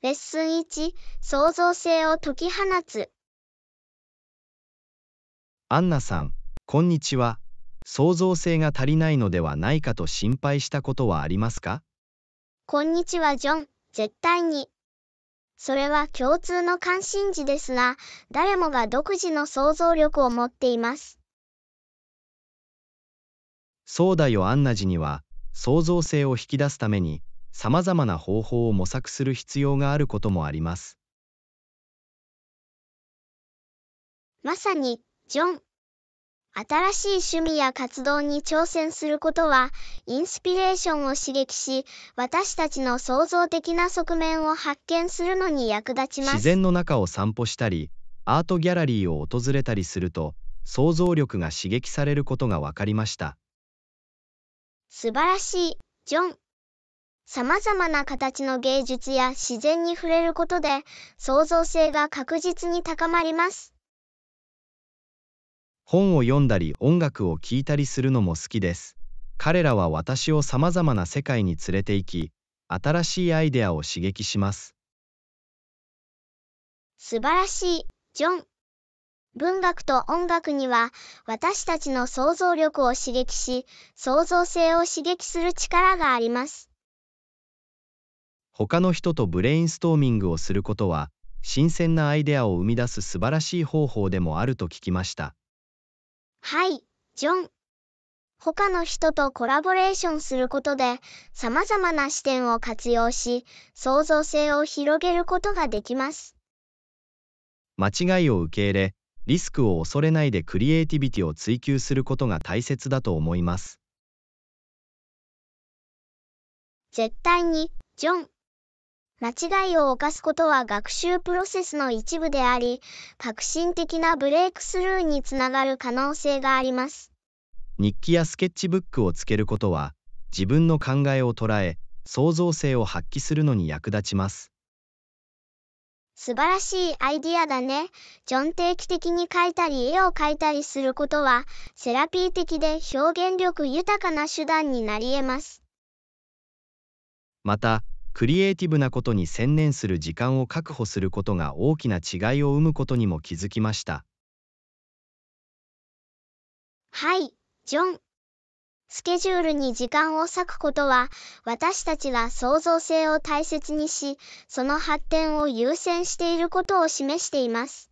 レッスン1、創造性を解き放つ。アンナさん、こんにちは。創造性が足りないのではないかと心配したことはありますかこんにちは、ジョン。絶対に。それは共通の関心事ですが、誰もが独自の想像力を持っています。そうだよ、アンナ時には、創造性を引き出すために、様々な方法を模索する必要があることもあります。まさに、ジョン。新しい趣味や活動に挑戦することは、インスピレーションを刺激し、私たちの創造的な側面を発見するのに役立ちます。自然の中を散歩したり、アートギャラリーを訪れたりすると、想像力が刺激されることが分かりました。素晴らしい、ジョン。様々な形の芸術や自然に触れることで、創造性が確実に高まります。本を読んだり音楽を聴いたりするのも好きです。彼らは私を様々な世界に連れて行き、新しいアイデアを刺激します。素晴らしい、ジョン。文学と音楽には私たちの想像力を刺激し、創造性を刺激する力があります。他の人とブレインストーミングをすることは新鮮なアイデアを生み出す素晴らしい方法でもあると聞きましたはいジョン他の人とコラボレーションすることで様々な視点を活用し創造性を広げることができます間違いを受け入れリスクを恐れないでクリエイティビティを追求することが大切だと思います絶対にジョン間違いを犯すことは学習プロセスの一部であり、革新的なブレイクスルーにつながる可能性があります。日記やスケッチブックをつけることは、自分の考えを捉え、創造性を発揮するのに役立ちます。素晴らしいアイディアだね。ジョン定期的に描いたり絵を描いたりすることは、セラピー的で表現力豊かな手段になり得ます。また、クリエイティブなことに専念する時間を確保することが大きな違いを生むことにも気づきましたはいジョンスケジュールに時間を割くことは私たちが創造性を大切にしその発展を優先していることを示しています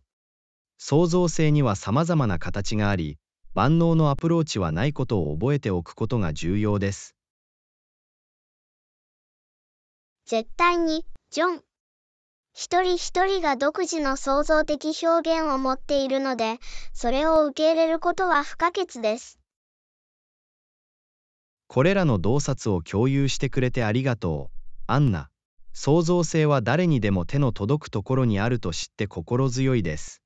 創造性には様々な形があり万能のアプローチはないことを覚えておくことが重要です絶対に、ジョン。一人一人が独自の創造的表現を持っているので、それを受け入れることは不可欠です。これらの洞察を共有してくれてありがとう、アンナ。創造性は誰にでも手の届くところにあると知って心強いです。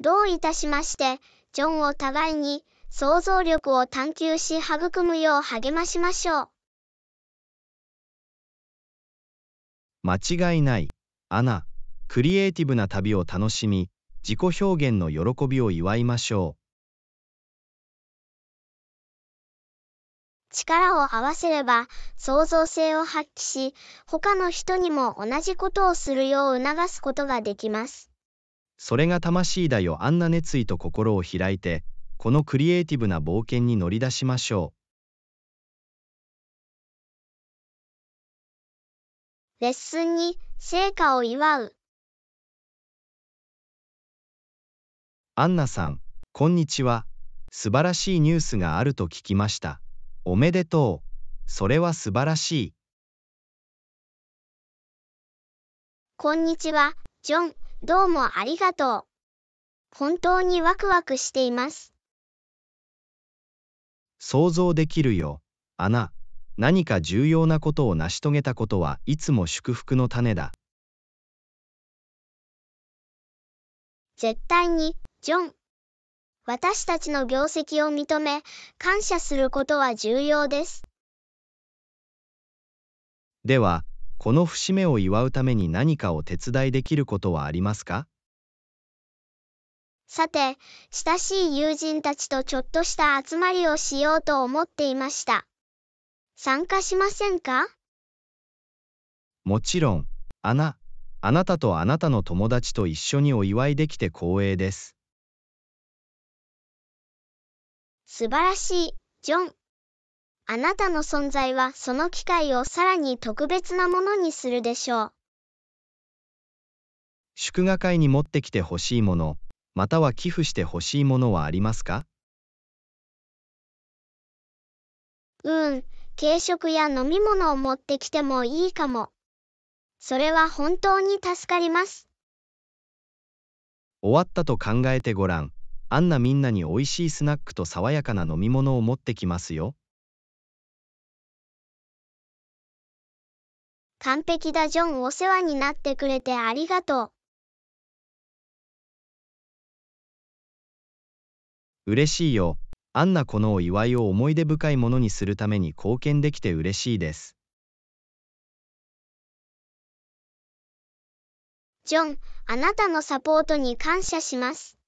どういたしまして、ジョンを互いに、想像力を探求し育むよう励ましましょう。間違いない、アナ、クリエイティブな旅を楽しみ、自己表現の喜びを祝いましょう。力を合わせれば創造性を発揮し他の人にも同じことをするよう促すことができますそれが魂だよあんな熱意と心を開いてこのクリエイティブな冒険に乗り出しましょうレッスンに成果を祝う。アンナさん、こんにちは。素晴らしいニュースがあると聞きました。おめでとう。それは素晴らしい。こんにちは、ジョン。どうもありがとう。本当にワクワクしています。想像できるよ、アナ。何か重要なことを成し遂げたことはいつも祝福の種だ絶対にジョン私たちの業績を認め感謝することは重要ですではこの節目を祝うために何かを手伝いできることはありますかさて親しい友人たちとちょっとした集まりをしようと思っていました。参加しませんかもちろん、あな、あなたとあなたの友達と一緒にお祝いできて光栄です。素晴らしい、ジョン。あなたの存在はその機会をさらに特別なものにするでしょう。祝賀会に持ってきてほしいもの、または寄付してほしいものはありますかうん。軽食や飲み物を持ってきてもいいかも。それは本当に助かります。終わったと考えてごらん。あんなみんなにおいしいスナックと爽やかな飲み物を持ってきますよ。完璧だジョンお世話になってくれてありがとう。嬉しいよ。アンナこのお祝いを思い出深いものにするために貢献できて嬉しいです。ジョン、あなたのサポートに感謝します。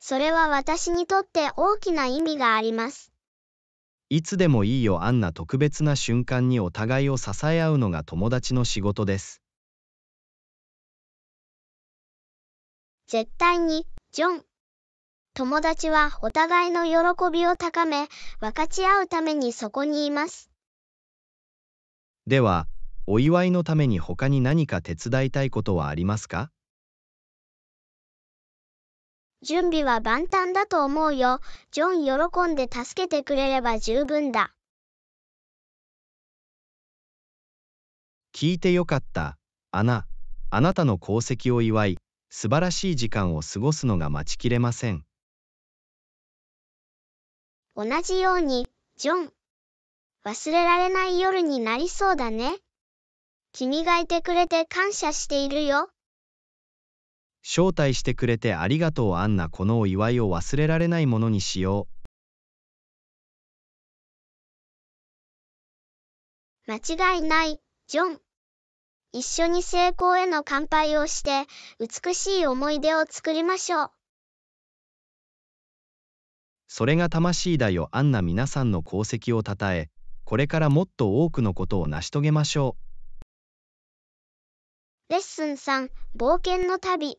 それは私にとって大きな意味があります。いつでもいいよアンな特別な瞬間にお互いを支え合うのが友達の仕事です。絶対に、ジョン。友達はお互いの喜びを高め、分かち合うためにそこにいます。では、お祝いのために他に何か手伝いたいことはありますか準備は万端だと思うよ。ジョン喜んで助けてくれれば十分だ。聞いてよかった。アナ、あなたの功績を祝い、素晴らしい時間を過ごすのが待ちきれません。同じように、ジョン。忘れられない夜になりそうだね。君がいてくれて感謝しているよ。招待してくれてありがとうアンナこのお祝いを忘れられないものにしよう。間違いない、ジョン。一緒に成功への乾杯をして、美しい思い出を作りましょう。それが魂だよアンナ皆さんの功績をたたえ、これからもっと多くのことを成し遂げましょう。レッスン3、冒険の旅。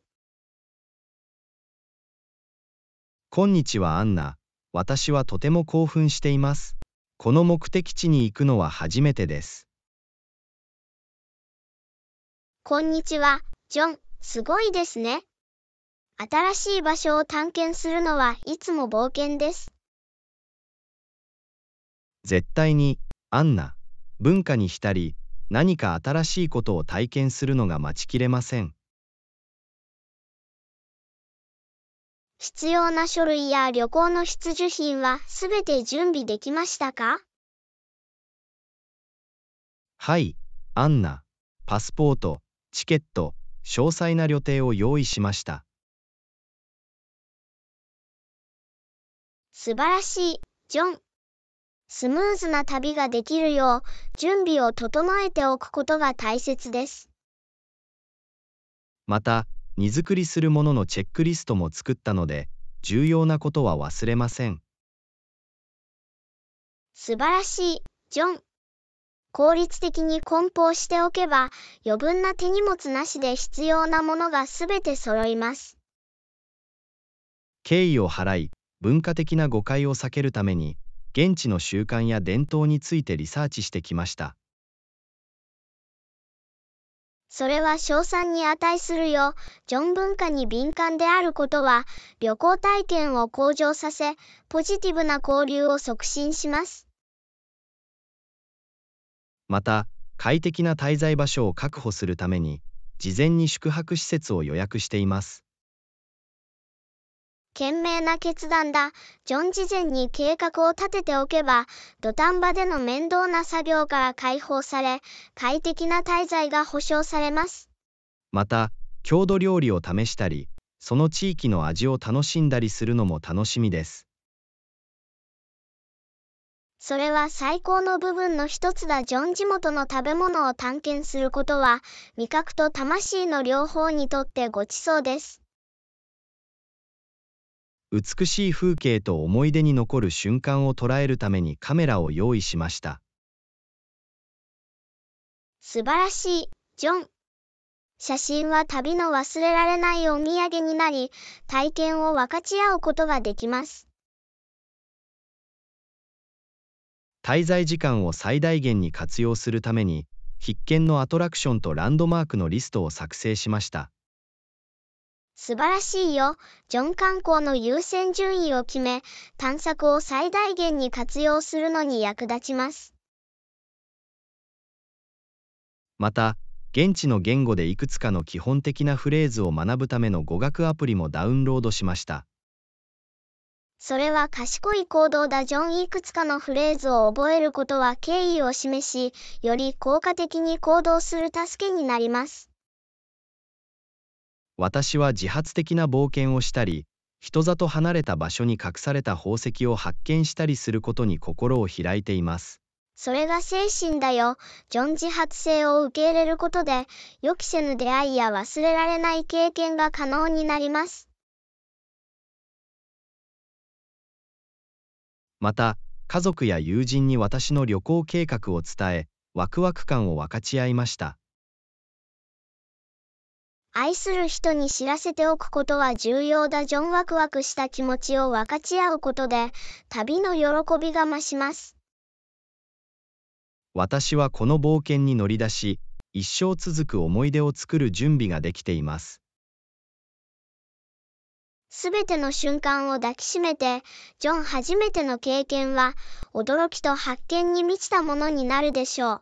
こんにちはアンナ、私はとても興奮しています。この目的地に行くのは初めてです。こんにちは、ジョン、すごいですね。新しい場所を探検するのはいつも冒険です。絶対に、アンナ、文化に浸り、何か新しいことを体験するのが待ちきれません。必要な書類や旅行の必需品はすべて準備できましたかはい、アンナ、パスポート、チケット、詳細な旅程を用意しました。素晴らしい、ジョン。スムーズな旅ができるよう、準備を整えておくことが大切です。また、荷造りするもののチェックリストも作ったので、重要なことは忘れません。素晴らしい、ジョン。効率的に梱包しておけば、余分な手荷物なしで必要なものがすべて揃います。敬意を払い、文化的な誤解を避けるために現地の習慣や伝統についてリサーチしてきましたそれは賞賛に値するよジョン文化に敏感であることは旅行体験を向上させポジティブな交流を促進しますまた快適な滞在場所を確保するために事前に宿泊施設を予約しています賢明な決断だ。ジョン事前に計画を立てておけば、土壇場での面倒な作業から解放され、快適な滞在が保証されます。また、郷土料理を試したり、その地域の味を楽しんだりするのも楽しみです。それは最高の部分の一つだジョン地元の食べ物を探検することは味覚と魂の両方にとってごちそうです。美しい風景と思い出に残る瞬間を捉えるためにカメラを用意しました素晴らしいジョン写真は旅の忘れられないお土産になり体験を分かち合うことができます滞在時間を最大限に活用するために必見のアトラクションとランドマークのリストを作成しました。素晴らしいよ。ジョン観光の優先順位を決め、探索を最大限に活用するのに役立ちます。また、現地の言語でいくつかの基本的なフレーズを学ぶための語学アプリもダウンロードしました。それは賢い行動だジョンいくつかのフレーズを覚えることは敬意を示し、より効果的に行動する助けになります。私は自発的な冒険をしたり人里離れた場所に隠された宝石を発見したりすることに心を開いていますそれが精神だよジョン自発性を受け入れることで予期せぬ出会いや忘れられない経験が可能になりますまた家族や友人に私の旅行計画を伝えワクワク感を分かち合いました愛する人に知らせておくことは重要だジョンワクワクした気持ちを分かち合うことで旅の喜びが増します私はこの冒険に乗り出し一生続く思い出を作る準備ができていますすべての瞬間を抱きしめてジョン初めての経験は驚きと発見に満ちたものになるでしょう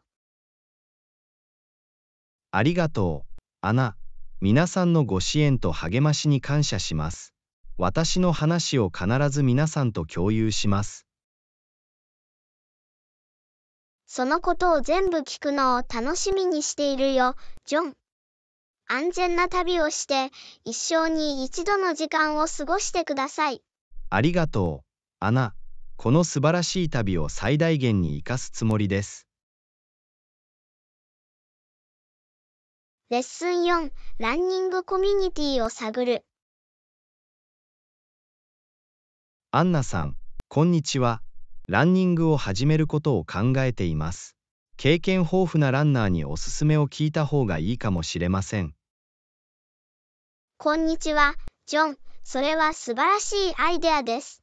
ありがとうアナ皆さんのご支援と励ましに感謝します。私の話を必ず皆さんと共有します。そのことを全部聞くのを楽しみにしているよ、ジョン。安全な旅をして、一生に一度の時間を過ごしてください。ありがとう、アナ。この素晴らしい旅を最大限に生かすつもりです。レッスン4、ランニングコミュニティを探る。アンナさん、こんにちは。ランニングを始めることを考えています。経験豊富なランナーにおすすめを聞いた方がいいかもしれません。こんにちは、ジョン。それは素晴らしいアイデアです。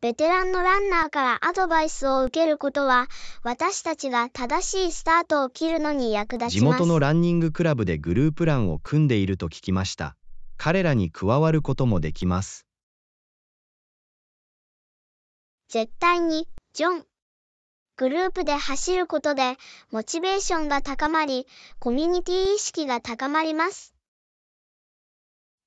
ベテランのランナーからアドバイスを受けることは、私たちが正しいスタートを切るのに役立ちます。地元のランニングクラブでグループランを組んでいると聞きました。彼らに加わることもできます。絶対に、ジョン。グループで走ることで、モチベーションが高まり、コミュニティ意識が高まります。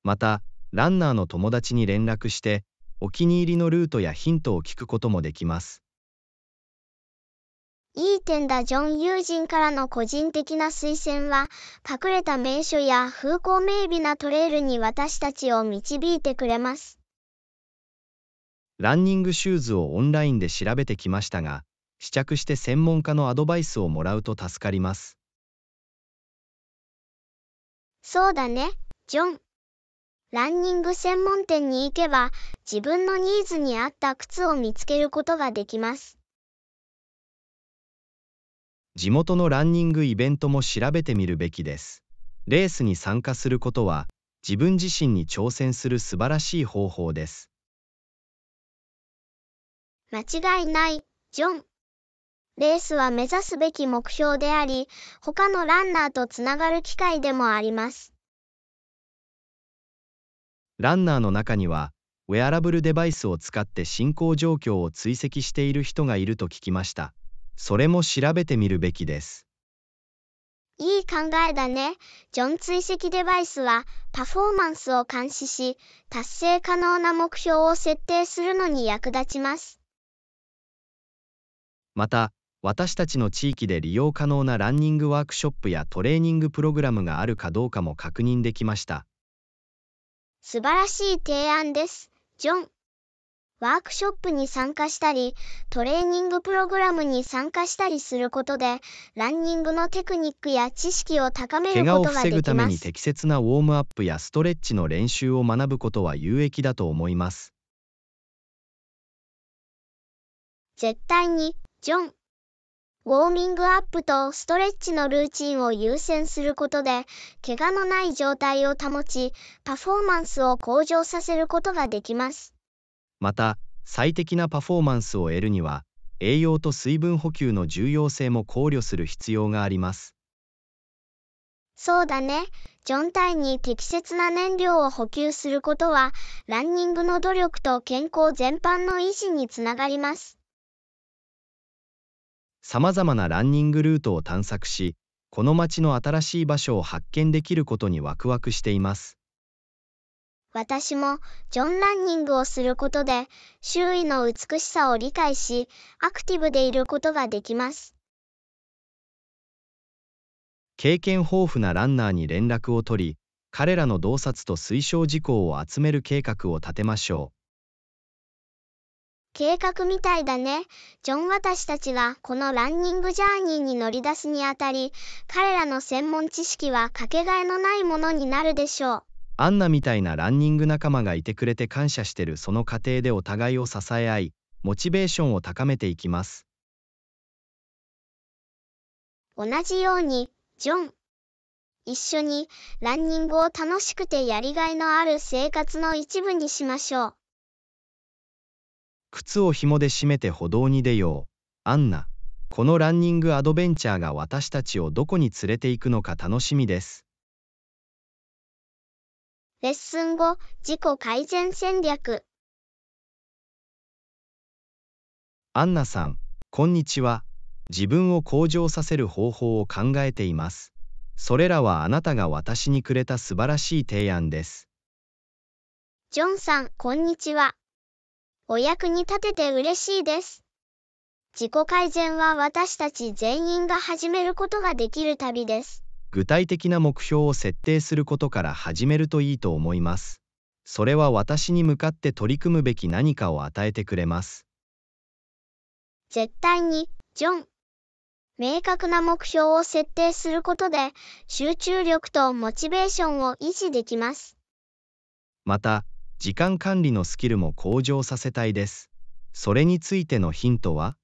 また、ランナーの友達に連絡して、お気に入りのルートやヒントを聞くこともできます。いい点だジョン友人からの個人的な推薦は隠れた名所や風光明媚なトレイルに私たちを導いてくれます。ランニングシューズをオンラインで調べてきましたが試着して専門家のアドバイスをもらうと助かります。そうだね、ジョン。ランニング専門店に行けば、自分のニーズに合った靴を見つけることができます。地元のランニングイベントも調べてみるべきです。レースに参加することは、自分自身に挑戦する素晴らしい方法です。間違いない、ジョン。レースは目指すべき目標であり、他のランナーとつながる機会でもあります。ランナーの中にはウェアラブルデバイスを使って進行状況を追跡している人がいると聞きましたそれも調べてみるべきですいい考えだねジョン追跡デバイスはパフォーマンスを監視し達成可能な目標を設定するのに役立ちますまた私たちの地域で利用可能なランニングワークショップやトレーニングプログラムがあるかどうかも確認できました。素晴らしい提案です、ジョン。ワークショップに参加したり、トレーニングプログラムに参加したりすることで、ランニングのテクニックや知識を高めることができます。怪我を防ぐために適切なウォームアップやストレッチの練習を学ぶことは有益だと思います。絶対に、ジョン。ウォーミングアップとストレッチのルーチンを優先することで、怪我のない状態を保ち、パフォーマンスを向上させることができます。また、最適なパフォーマンスを得るには、栄養と水分補給の重要性も考慮する必要があります。そうだね。ジョン体に適切な燃料を補給することは、ランニングの努力と健康全般の維持につながります。様々なランニングルートを探索し、この街の新しい場所を発見できることにワクワクしています。私もジョンランニングをすることで周囲の美しさを理解しアクティブでいることができます。経験豊富なランナーに連絡を取り彼らの洞察と推奨事項を集める計画を立てましょう。計画みたいだね。ジョン私たちはこのランニングジャーニーに乗り出すにあたり、彼らの専門知識はかけがえのないものになるでしょう。アンナみたいなランニング仲間がいてくれて感謝してるその過程でお互いを支え合い、モチベーションを高めていきます。同じように、ジョン。一緒にランニングを楽しくてやりがいのある生活の一部にしましょう。靴を紐で締めて歩道に出よう。アンナ、このランニングアドベンチャーが私たちをどこに連れていくのか楽しみです。レッスン後、自己改善戦略。アンナさん、こんにちは。自分を向上させる方法を考えています。それらはあなたが私にくれた素晴らしい提案です。ジョンさん、こんにちは。お役に立てて嬉しいです。自己改善は私たち全員が始めることができる旅です。具体的な目標を設定することから始めるといいと思います。それは私に向かって取り組むべき何かを与えてくれます。絶対に、ジョン。明確な目標を設定することで、集中力とモチベーションを維持できます。また、時間管理のスキルも向上させたいです。それについてのヒントは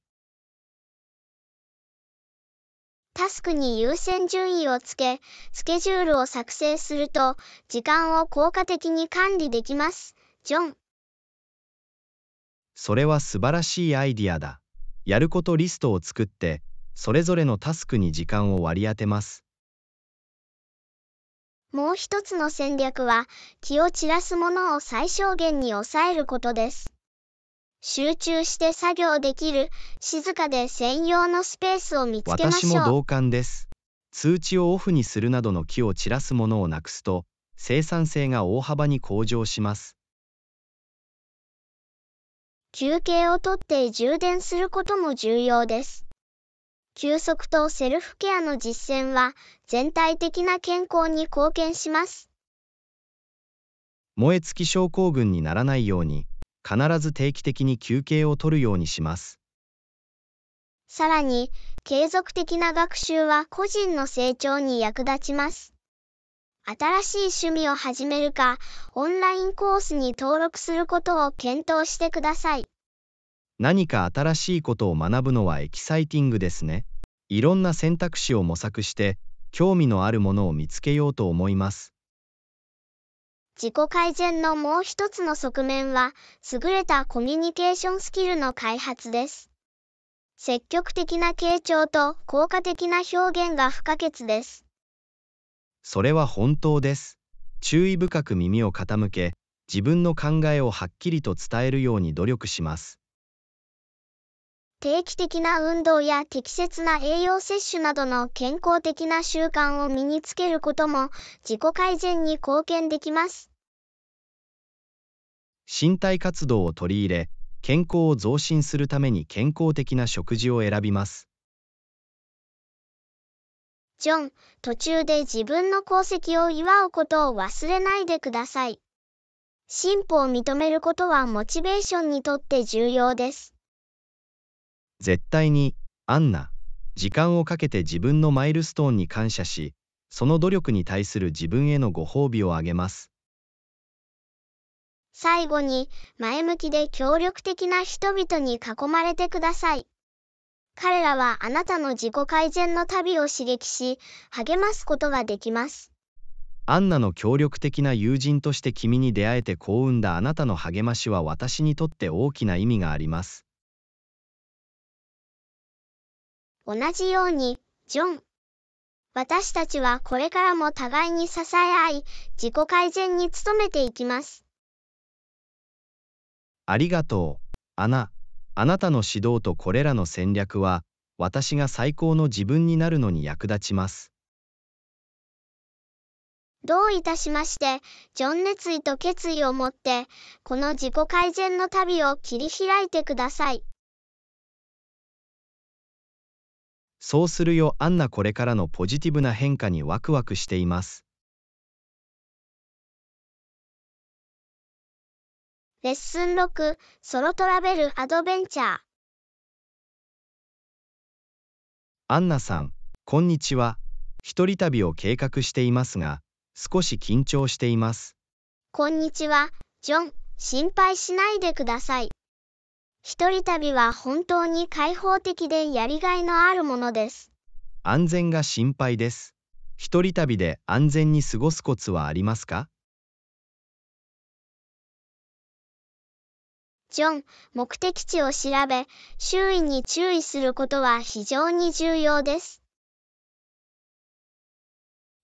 タスクに優先順位をつけ、スケジュールを作成すると、時間を効果的に管理できます。ジョン。それは素晴らしいアイディアだ。やることリストを作って、それぞれのタスクに時間を割り当てます。もう一つの戦略は、気を散らすものを最小限に抑えることです。集中して作業できる、静かで専用のスペースを見つけましょう。私も同感です。通知をオフにするなどの気を散らすものをなくすと、生産性が大幅に向上します。休憩をとって充電することも重要です。休息とセルフケアの実践は全体的な健康に貢献します。燃え尽き症候群にならないように、必ず定期的に休憩をとるようにします。さらに、継続的な学習は個人の成長に役立ちます。新しい趣味を始めるか、オンラインコースに登録することを検討してください。何か新しいことを学ぶのはエキサイティングですね。いろんな選択肢を模索して、興味のあるものを見つけようと思います。自己改善のもう一つの側面は、優れたコミュニケーションスキルの開発です。積極的な傾聴と効果的な表現が不可欠です。それは本当です。注意深く耳を傾け、自分の考えをはっきりと伝えるように努力します。定期的な運動や適切な栄養摂取などの健康的な習慣を身につけることも自己改善に貢献できます。身体活動を取り入れ、健康を増進するために健康的な食事を選びます。ジョン、途中で自分の功績を祝うことを忘れないでください。進歩を認めることはモチベーションにとって重要です。絶対に、アンナ、時間をかけて自分のマイルストーンに感謝し、その努力に対する自分へのご褒美をあげます。最後に、前向きで協力的な人々に囲まれてください。彼らはあなたの自己改善の旅を刺激し、励ますことができます。アンナの協力的な友人として君に出会えて幸運だあなたの励ましは私にとって大きな意味があります。同じように、ジョン。私たちはこれからも互いに支え合い、自己改善に努めていきます。ありがとう、アナ。あなたの指導とこれらの戦略は、私が最高の自分になるのに役立ちます。どういたしまして、ジョン熱意と決意を持って、この自己改善の旅を切り開いてください。そうするよアンナこれからのポジティブな変化にワクワクしています。レッスン6ソロトラベルアドベンチャーアンナさん、こんにちは。一人旅を計画していますが、少し緊張しています。こんにちは、ジョン。心配しないでください。一人旅は本当に開放的でやりがいのあるものです。安全が心配です。一人旅で安全に過ごすコツはありますかジョン、目的地を調べ、周囲に注意することは非常に重要です。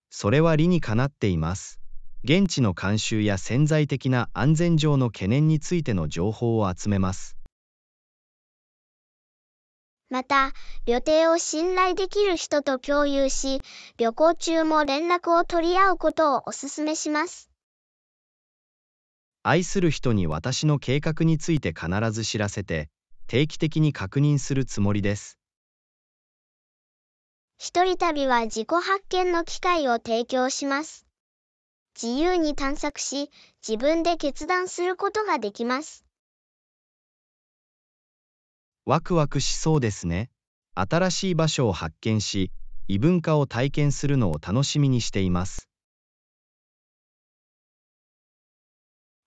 それは理にかなっています。現地の慣習や潜在的な安全上の懸念についての情報を集めます。また、旅程を信頼できる人と共有し、旅行中も連絡を取り合うことをお勧めします。愛する人に私の計画について必ず知らせて、定期的に確認するつもりです。一人旅は自己発見の機会を提供します。自由に探索し、自分で決断することができます。ワクワクしそうですね。新しい場所を発見し、異文化を体験するのを楽しみにしています。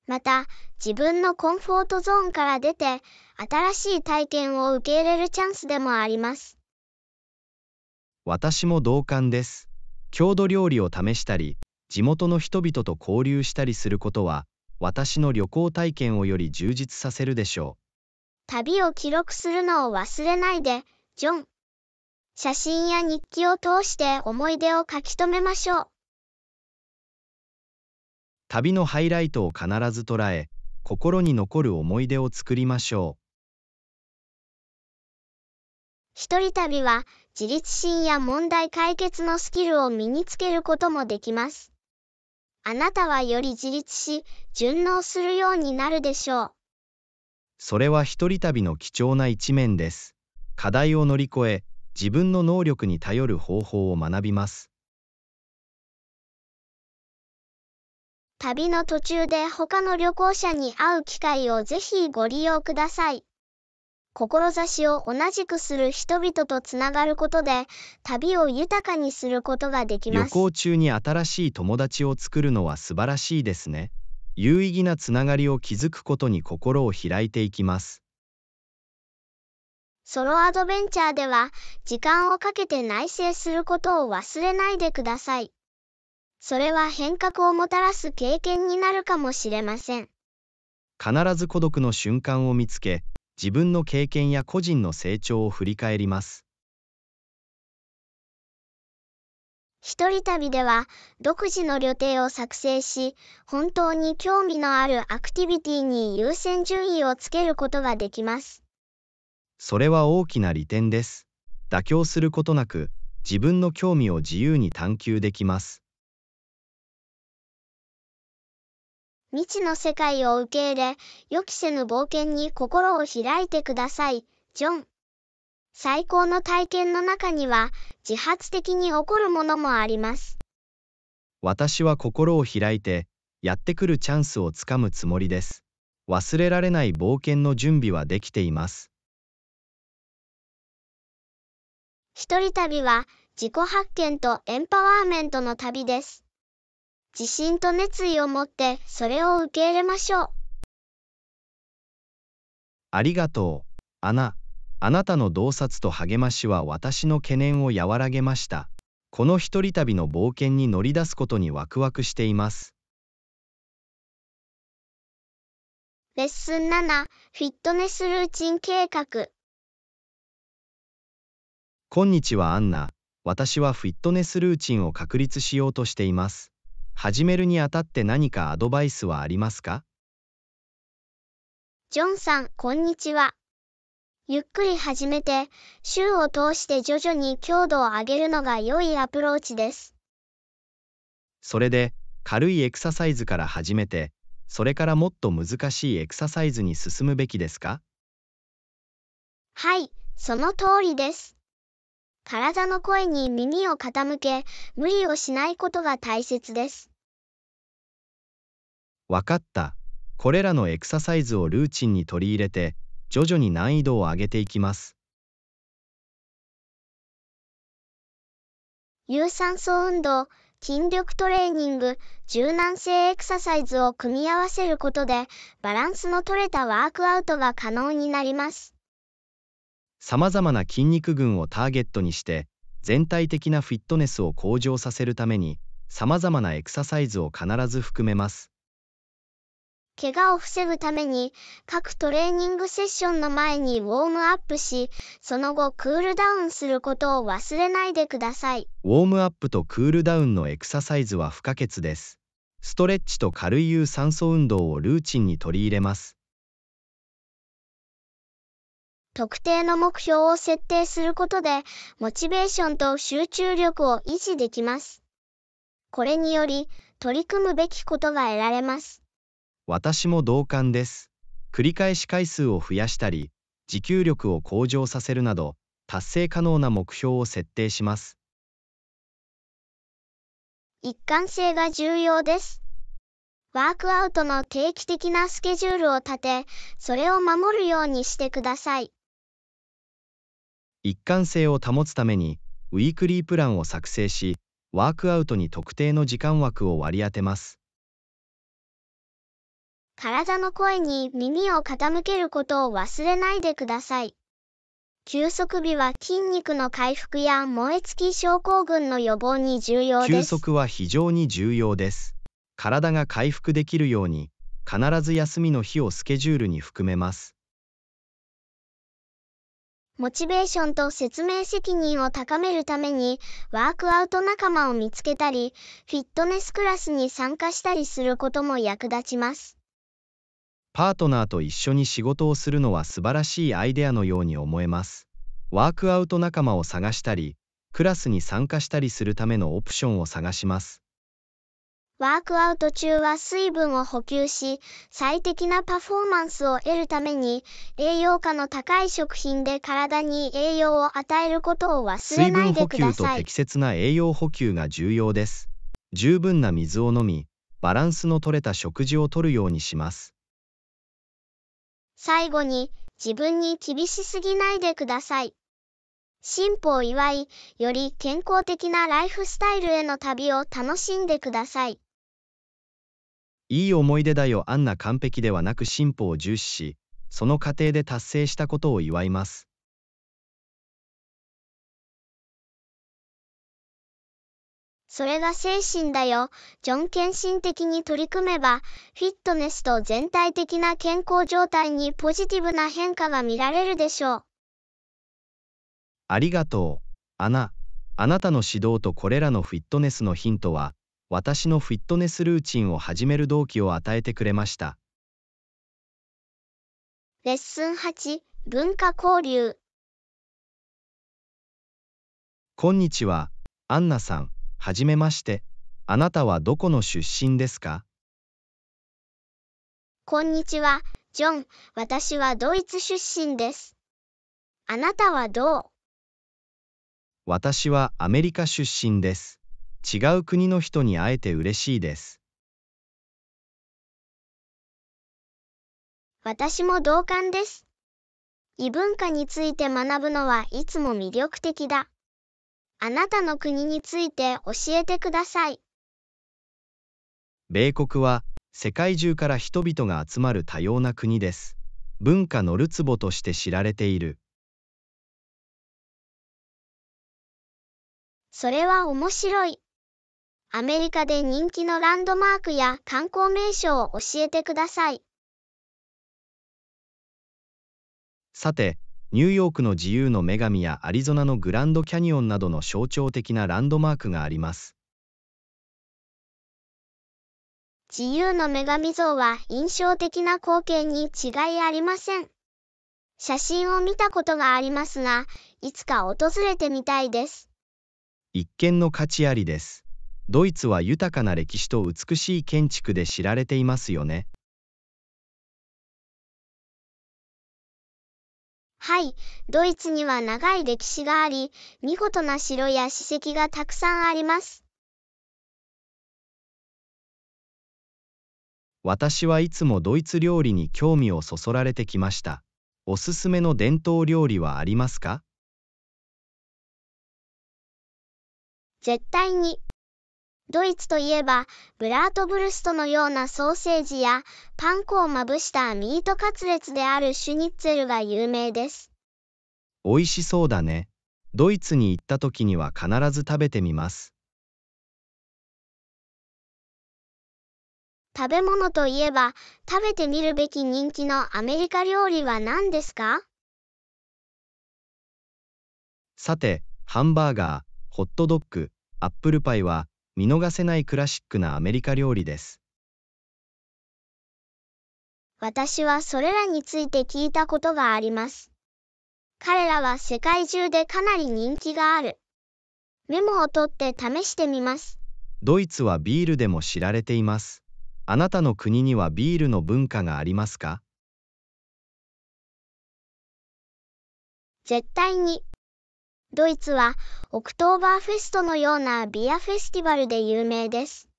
また、自分のコンフォートゾーンから出て、新しい体験を受け入れるチャンスでもあります。私も同感です。郷土料理を試したり、地元の人々と交流したりすることは、私の旅行体験をより充実させるでしょう。旅を記録するのを忘れないで、ジョン。写真や日記を通して思い出を書き留めましょう。旅のハイライトを必ず捉え、心に残る思い出を作りましょう。一人旅は自立心や問題解決のスキルを身につけることもできます。あなたはより自立し、順応するようになるでしょう。それは一人旅の貴重な一面です課題を乗り越え自分の能力に頼る方法を学びます旅の途中で他の旅行者に会う機会をぜひご利用ください。志を同じくする人々とつながることで旅を豊かにすることができます。旅行中に新しい友達を作るのは素晴らしいですね。有意義なつながりを築くことに心を開いていきます。ソロアドベンチャーでは、時間をかけて内省することを忘れないでください。それは変革をもたらす経験になるかもしれません。必ず孤独の瞬間を見つけ、自分の経験や個人の成長を振り返ります。一人旅では独自の旅程を作成し、本当に興味のあるアクティビティに優先順位をつけることができます。それは大きな利点です。妥協することなく、自分の興味を自由に探求できます。未知の世界を受け入れ、予期せぬ冒険に心を開いてください。ジョン最高の体験の中には、自発的に起こるものもあります。私は心を開いて、やってくるチャンスをつかむつもりです。忘れられない冒険の準備はできています。一人旅は、自己発見とエンパワーメントの旅です。自信と熱意を持ってそれを受け入れましょう。ありがとう、アナ。あなたの洞察と励ましは私の懸念を和らげました。この一人旅の冒険に乗り出すことにワクワクしています。レッスン7フィットネスルーチン計画はアンナ、私はフィットネスルーチンを確立しようとしています。始めるにあたって何かアドバイスはありますかジョンさん、こんにちは。ゆっくり始めて、週を通して徐々に強度を上げるのが良いアプローチです。それで、軽いエクササイズから始めて、それからもっと難しいエクササイズに進むべきですかはい、その通りです。体の声に耳を傾け、無理をしないことが大切です。わかった。これらのエクササイズをルーチンに取り入れて、徐々に難易度を上げていきます。有酸素運動、筋力トレーニング、柔軟性エクササイズを組み合わせることで、バランスの取れたワークアウトが可能になります。さまざまな筋肉群をターゲットにして、全体的なフィットネスを向上させるために、さまざまなエクササイズを必ず含めます。怪我を防ぐために、各トレーニングセッションの前にウォームアップし、その後クールダウンすることを忘れないでください。ウォームアップとクールダウンのエクササイズは不可欠です。ストレッチと軽い有酸素運動をルーチンに取り入れます。特定の目標を設定することで、モチベーションと集中力を維持できます。これにより、取り組むべきことが得られます。私も同感です。繰り返し回数を増やしたり、持久力を向上させるなど、達成可能な目標を設定します。一貫性が重要です。ワークアウトの定期的なスケジュールを立て、それを守るようにしてください。一貫性を保つために、ウィークリープランを作成し、ワークアウトに特定の時間枠を割り当てます。体の声に耳を傾けることを忘れないでください。休息日は筋肉の回復や燃え尽き症候群の予防に重要です。休息は非常に重要です。体が回復できるように、必ず休みの日をスケジュールに含めます。モチベーションと説明責任を高めるために、ワークアウト仲間を見つけたり、フィットネスクラスに参加したりすることも役立ちます。パートナーと一緒に仕事をするのは素晴らしいアイデアのように思えます。ワークアウト仲間を探したり、クラスに参加したりするためのオプションを探します。ワークアウト中は水分を補給し、最適なパフォーマンスを得るために、栄養価の高い食品で体に栄養を与えることを忘れないでください。水分補給と適切な栄養補給が重要です。十分な水を飲み、バランスの取れた食事をとるようにします。最後に、自分に厳しすぎないでください。進歩を祝い、より健康的なライフスタイルへの旅を楽しんでください。いい思い出だよあんな完璧ではなく進歩を重視し、その過程で達成したことを祝います。それが精神だよ。ジョン献身的に取り組めば、フィットネスと全体的な健康状態にポジティブな変化が見られるでしょう。ありがとう、アナ。あなたの指導とこれらのフィットネスのヒントは、私のフィットネスルーチンを始める動機を与えてくれました。レッスン8、文化交流。こんにちは、アンナさん。はじめまして。あなたはどこの出身ですかこんにちは、ジョン。私はドイツ出身です。あなたはどう私はアメリカ出身です。違う国の人に会えて嬉しいです。私も同感です。異文化について学ぶのはいつも魅力的だ。あなたの国について教えてください。米国は世界中から人々が集まる多様な国です。文化のるつぼとして知られている。それは面白い。アメリカで人気のランドマークや観光名所を教えてください。さて、ニューヨークの自由の女神やアリゾナのグランドキャニオンなどの象徴的なランドマークがあります。自由の女神像は印象的な光景に違いありません。写真を見たことがありますが、いつか訪れてみたいです。一見の価値ありです。ドイツは豊かな歴史と美しい建築で知られていますよね。はい、ドイツには長い歴史があり、見事な城や史跡がたくさんあります。私はいつもドイツ料理に興味をそそられてきました。おすすめの伝統料理はありますか絶対にドイツといえば、ブラートブルストのようなソーセージや、パン粉をまぶしたミートカツレツであるシュニッツェルが有名です。美味しそうだね。ドイツに行った時には必ず食べてみます。食べ物といえば、食べてみるべき人気のアメリカ料理は何ですかさて、ハンバーガー、ホットドッグ、アップルパイは、見逃せないクラシックなアメリカ料理です私はそれらについて聞いたことがあります彼らは世界中でかなり人気があるメモを取って試してみますドイツはビールでも知られていますあなたの国にはビールの文化がありますか絶対にドイツはオクトーバーフェストのようなビアフェスティバルで有名です。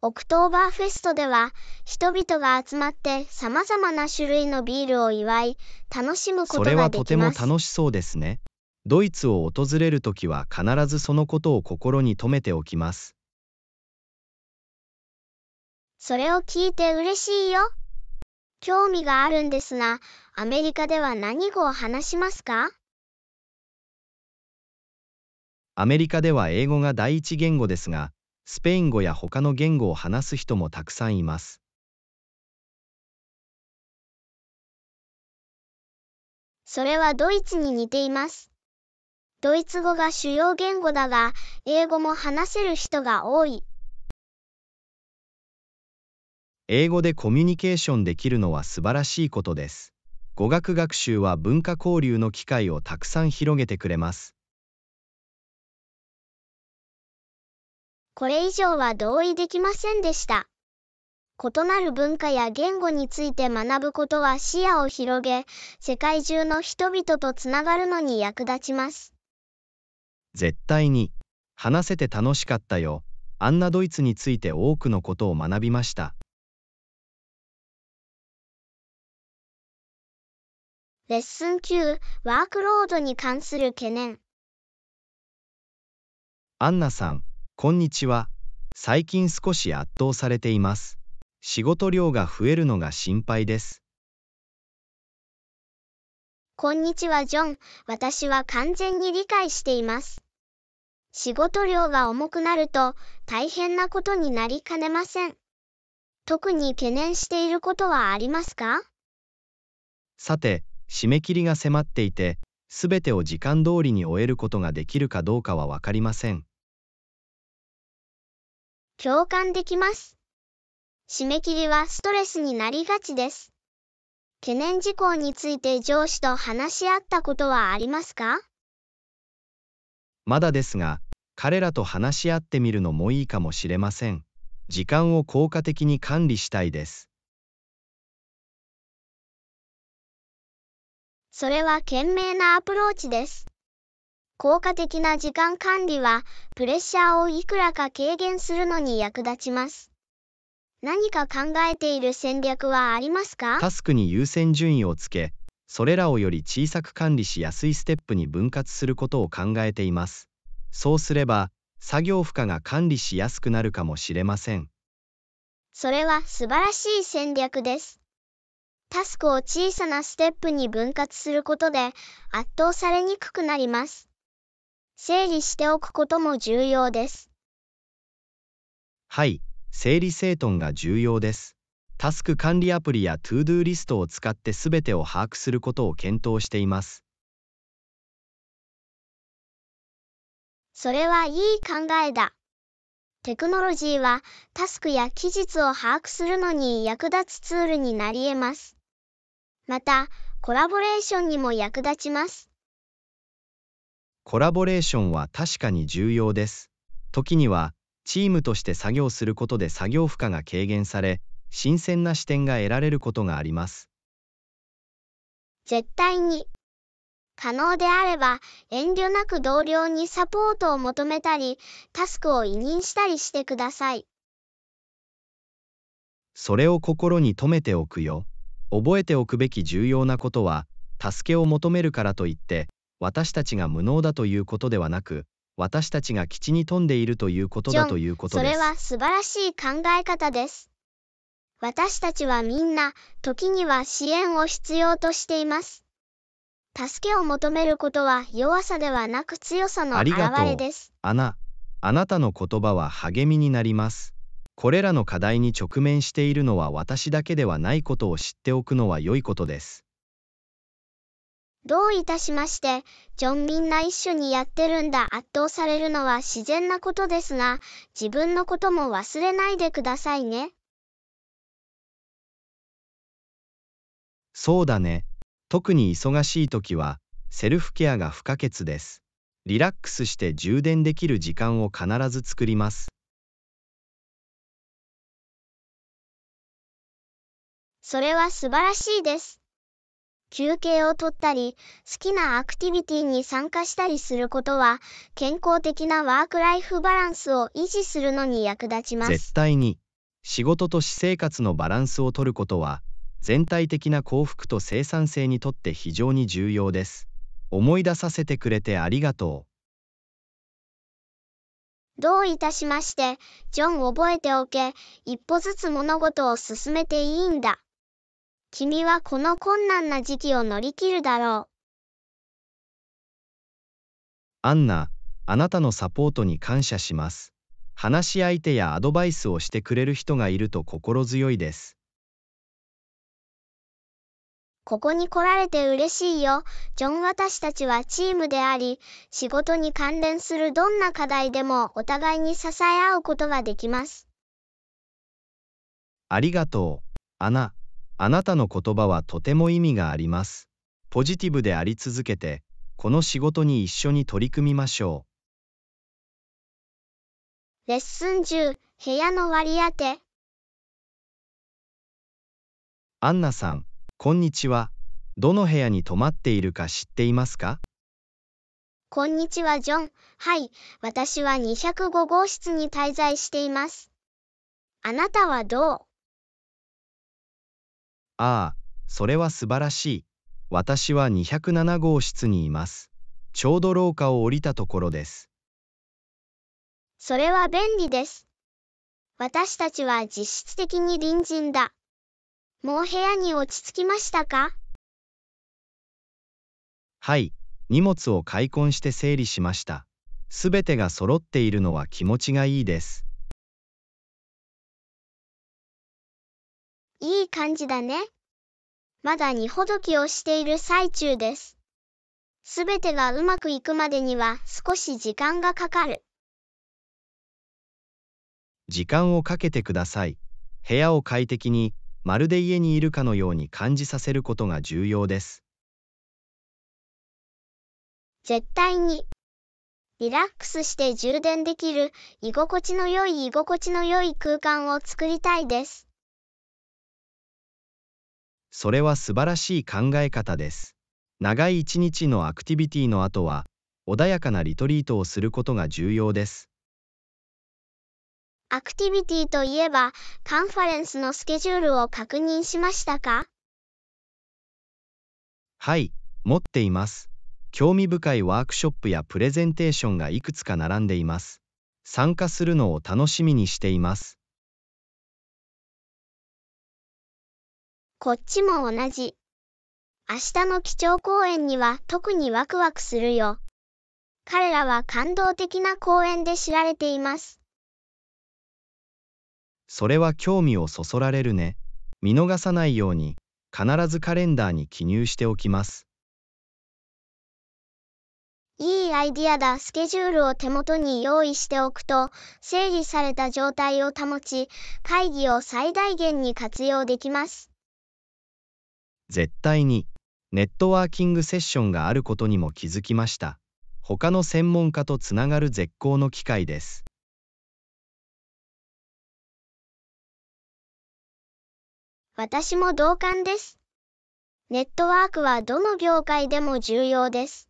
オクトーバーフェストでは人々が集まって様々な種類のビールを祝い楽しむことができます。それはとても楽しそうですね。ドイツを訪れるときは必ずそのことを心に留めておきます。それを聞いて嬉しいよ。興味があるんですが、アメリカでは何語を話しますかアメリカでは英語が第一言語ですが、スペイン語や他の言語を話す人もたくさんいます。それはドイツに似ています。ドイツ語が主要言語だが、英語も話せる人が多い。英語でコミュニケーションできるのは素晴らしいことです。語学学習は文化交流の機会をたくさん広げてくれます。これ以上は同意できませんでした。異なる文化や言語について学ぶことは視野を広げ、世界中の人々とつながるのに役立ちます。絶対に、話せて楽しかったよ。アンナドイツについて多くのことを学びました。レッスン9、ワークロードに関する懸念。アンナさん、こんにちは。最近少し圧倒されています。仕事量が増えるのが心配です。こんにちは、ジョン。私は完全に理解しています。仕事量が重くなると大変なことになりかねません。特に懸念していることはありますかさて、締め切りが迫っていて、すべてを時間通りに終えることができるかどうかはわかりません。共感できます。締め切りはストレスになりがちです。懸念事項について上司と話し合ったことはありますかまだですが、彼らと話し合ってみるのもいいかもしれません。時間を効果的に管理したいです。それは賢明なアプローチです。効果的な時間管理は、プレッシャーをいくらか軽減するのに役立ちます。何か考えている戦略はありますかタスクに優先順位をつけ、それらをより小さく管理しやすいステップに分割することを考えています。そうすれば、作業負荷が管理しやすくなるかもしれません。それは素晴らしい戦略です。タスクを小さなステップに分割することで圧倒されにくくなります。整理しておくことも重要です。はい、整理整頓が重要です。タスク管理アプリや ToDo リストを使ってすべてを把握することを検討しています。それはいい考えだ。テクノロジーはタスクや期日を把握するのに役立つツールになり得ます。また、コラボレーションにも役立ちます。コラボレーションは確かに重要です。時には、チームとして作業することで作業負荷が軽減され、新鮮な視点が得られることがあります。絶対に。可能であれば、遠慮なく同僚にサポートを求めたり、タスクを委任したりしてください。それを心に留めておくよ。覚えておくべき重要なことは、助けを求めるからといって、私たちが無能だということではなく、私たちが基地に富んでいるということだということです。それは素晴らしい考え方です。私たちはみんな、時には支援を必要としています。助けを求めることは弱さではなく強さの表れです。あな、あなたの言葉は励みになります。これらの課題に直面しているのは私だけではないことを知っておくのは良いことです。どういたしまして、ジョンみんな一緒にやってるんだ圧倒されるのは自然なことですが、自分のことも忘れないでくださいね。そうだね。特に忙しい時は、セルフケアが不可欠です。リラックスして充電できる時間を必ず作ります。それは素晴らしいです。休憩をとったり、好きなアクティビティに参加したりすることは、健康的なワークライフバランスを維持するのに役立ちます。絶対に、仕事と私生活のバランスをとることは、全体的な幸福と生産性にとって非常に重要です。思い出させてくれてありがとう。どういたしまして、ジョン覚えておけ、一歩ずつ物事を進めていいんだ。君はこの困難な時期を乗り切るだろう。アンナ、あなたのサポートに感謝します。話し相手やアドバイスをしてくれる人がいると心強いです。ここに来られて嬉しいよ。ジョン私たちはチームであり、仕事に関連するどんな課題でもお互いに支え合うことができます。ありがとう、アナ。あなたの言葉はとても意味があります。ポジティブであり続けて、この仕事に一緒に取り組みましょう。レッスン1部屋の割り当て。アンナさん、こんにちは。どの部屋に泊まっているか知っていますかこんにちは、ジョン。はい、私は205号室に滞在しています。あなたはどうああ、それは素晴らしい。私は207号室にいます。ちょうど廊下を降りたところです。それは便利です。私たちは実質的に隣人だ。もう部屋に落ち着きましたかはい、荷物を開墾して整理しました。すべてが揃っているのは気持ちがいいです。いい感じだね。まだにほどきをしている最中です。すべてがうまくいくまでには少し時間がかかる。時間をかけてください。部屋を快適に、まるで家にいるかのように感じさせることが重要です。絶対に。リラックスして充電できる、居心地の良い居心地の良い空間を作りたいです。それは素晴らしい考え方です。長い一日のアクティビティの後は、穏やかなリトリートをすることが重要です。アクティビティといえば、カンファレンスのスケジュールを確認しましたかはい、持っています。興味深いワークショップやプレゼンテーションがいくつか並んでいます。参加するのを楽しみにしています。こっちも同じ。明日の基調講演には特にワクワクするよ。彼らは感動的な講演で知られています。それは興味をそそられるね。見逃さないように、必ずカレンダーに記入しておきます。いいアイディアだ。スケジュールを手元に用意しておくと、整理された状態を保ち、会議を最大限に活用できます。絶対にネットワーキングセッションがあることにも気づきました他の専門家とつながる絶好の機会です私も同感ですネットワークはどの業界でも重要です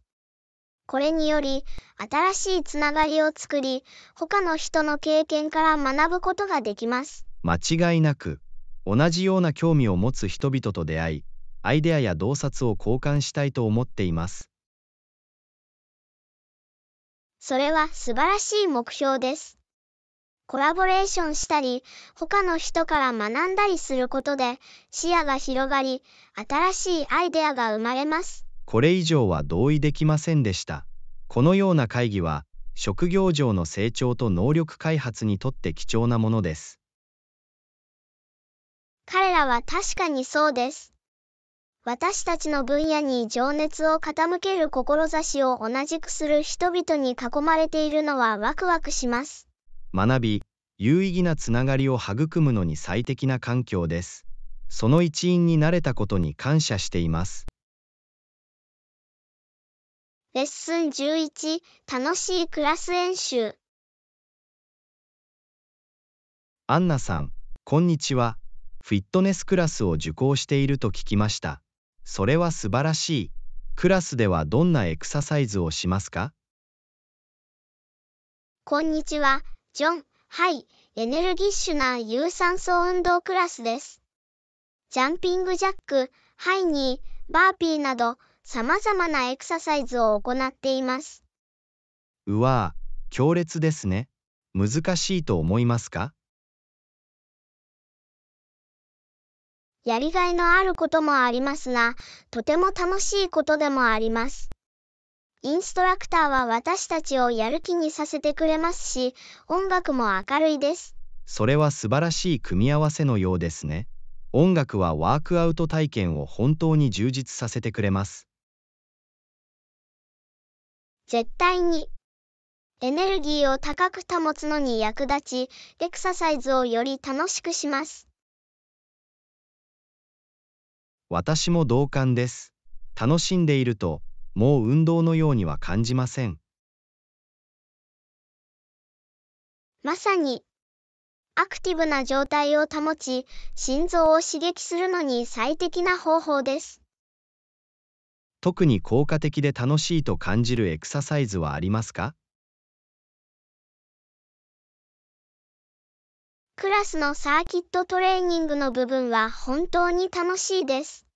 これにより新しいつながりを作り他の人の経験から学ぶことができます間違いなく同じような興味を持つ人々と出会いアイデアや洞察を交換したいと思っていますそれは素晴らしい目標ですコラボレーションしたり他の人から学んだりすることで視野が広がり新しいアイデアが生まれますこれ以上は同意できませんでしたこのような会議は職業上の成長と能力開発にとって貴重なものです彼らは確かにそうです私たちの分野に情熱を傾ける志を同じくする人々に囲まれているのはワクワクします。学び、有意義なつながりを育むのに最適な環境です。その一員になれたことに感謝しています。レッスン11、楽しいクラス演習。アンナさん、こんにちは。フィットネスクラスを受講していると聞きました。それは素晴らしい。クラスではどんなエクササイズをしますかこんにちは、ジョン。はい、エネルギッシュな有酸素運動クラスです。ジャンピングジャック、ハイニー、バーピーなど、様々なエクササイズを行っています。うわぁ、強烈ですね。難しいと思いますかやりがいのあることもありますが、とても楽しいことでもあります。インストラクターは私たちをやる気にさせてくれますし、音楽も明るいです。それは素晴らしい組み合わせのようですね。音楽はワークアウト体験を本当に充実させてくれます。絶対に。エネルギーを高く保つのに役立ち、エクササイズをより楽しくします。私も同感です。楽しんでいると、もう運動のようには感じません。まさに、アクティブな状態を保ち、心臓を刺激するのに最適な方法です。特に効果的で楽しいと感じるエクササイズはありますかクラスのサーキットトレーニングの部分は本当に楽しいです。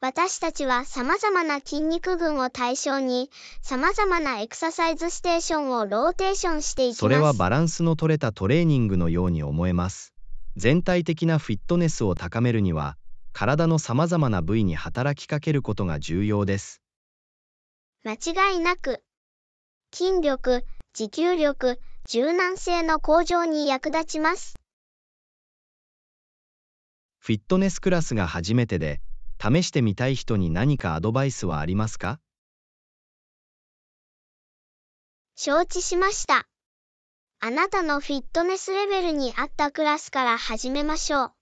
私たちは様々な筋肉群を対象に、様々なエクササイズステーションをローテーションしていきます。それはバランスの取れたトレーニングのように思えます。全体的なフィットネスを高めるには、体の様々な部位に働きかけることが重要です。間違いなく、筋力、持久力、柔軟性の向上に役立ちます。フィットネスクラスが初めてで、試してみたい人に何かアドバイスはありますか承知しました。あなたのフィットネスレベルに合ったクラスから始めましょう。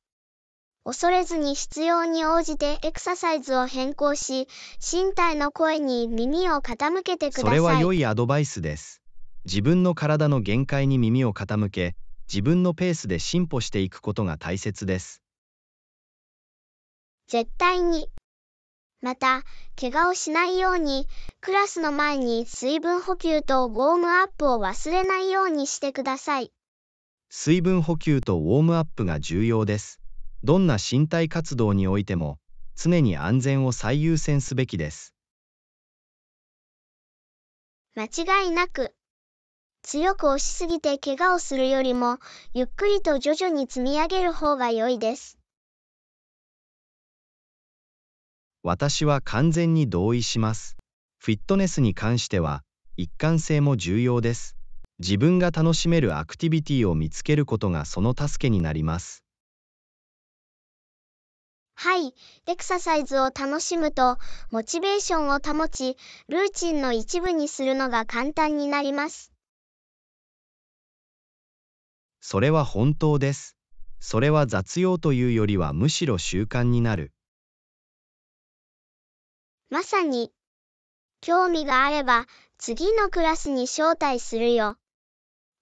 恐れずに必要に応じてエクササイズを変更し、身体の声に耳を傾けてください。それは良いアドバイスです。自分の体の限界に耳を傾け自分のペースで進歩していくことが大切です絶対にまた怪我をしないようにクラスの前に水分補給とウォームアップを忘れないようにしてください水分補給とウォームアップが重要ですどんな身体活動においても常に安全を最優先すべきです間違いなく強く押しすぎて怪我をするよりも、ゆっくりと徐々に積み上げる方が良いです。私は完全に同意します。フィットネスに関しては、一貫性も重要です。自分が楽しめるアクティビティを見つけることがその助けになります。はい、エクササイズを楽しむと、モチベーションを保ち、ルーチンの一部にするのが簡単になります。それは本当です。それは雑用というよりはむしろ習慣になる。まさに。興味があれば、次のクラスに招待するよ。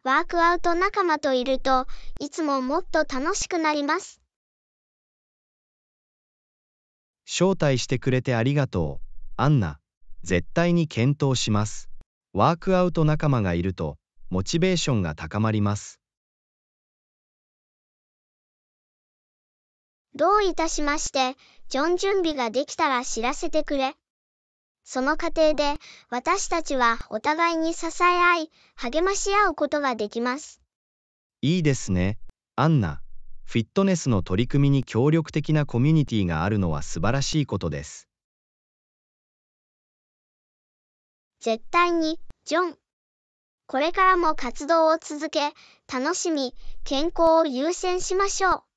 ワークアウト仲間といると、いつももっと楽しくなります。招待してくれてありがとう、アンナ。絶対に検討します。ワークアウト仲間がいると、モチベーションが高まります。どういたしまして、ジョン準備ができたら知らせてくれ。その過程で、私たちはお互いに支え合い、励まし合うことができます。いいですね、アンナ。フィットネスの取り組みに協力的なコミュニティがあるのは素晴らしいことです。絶対に、ジョン。これからも活動を続け、楽しみ、健康を優先しましょう。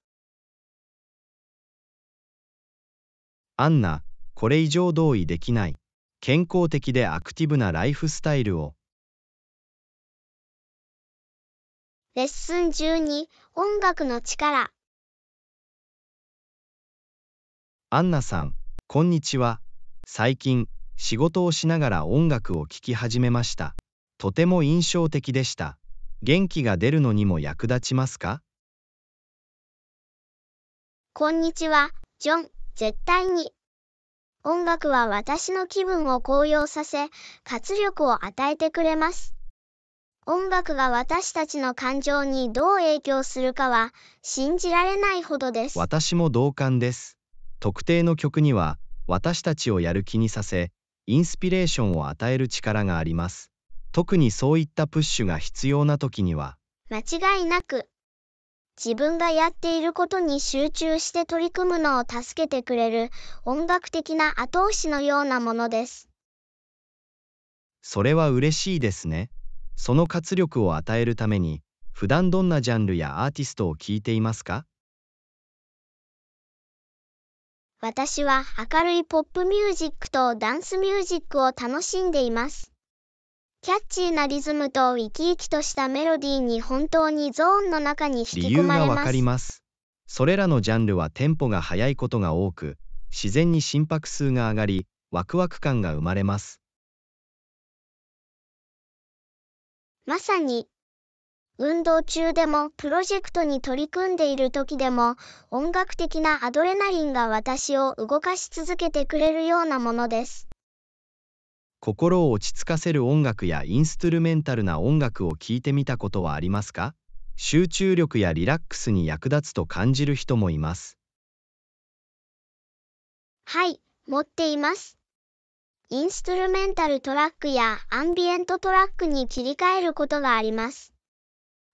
アンナ、これ以上同意できない。健康的でアクティブなライフスタイルを。レッスン12、音楽の力。アンナさん、こんにちは。最近、仕事をしながら音楽を聴き始めました。とても印象的でした。元気が出るのにも役立ちますかこんにちは、ジョン。絶対に。音楽は私の気分を高揚させ、活力を与えてくれます。音楽が私たちの感情にどう影響するかは信じられないほどです。私も同感です。特定の曲には私たちをやる気にさせ、インスピレーションを与える力があります。特にそういったプッシュが必要な時には。間違いなく。自分がやっていることに集中して取り組むのを助けてくれる音楽的な後押しのようなものです。それは嬉しいですね。その活力を与えるために、普段どんなジャンルやアーティストを聴いていますか私は明るいポップミュージックとダンスミュージックを楽しんでいます。キャッチーなリズムと生き生きとしたメロディーに本当にゾーンの中に引き込まれます。理由がわかります。それらのジャンルはテンポが速いことが多く、自然に心拍数が上がり、ワクワク感が生まれます。まさに、運動中でもプロジェクトに取り組んでいる時でも音楽的なアドレナリンが私を動かし続けてくれるようなものです。心を落ち着かせる音楽やインストゥルメンタルな音楽を聴いてみたことはありますか集中力やリラックスに役立つと感じる人もいます。はい、持っています。インストゥルメンタルトラックやアンビエントトラックに切り替えることがあります。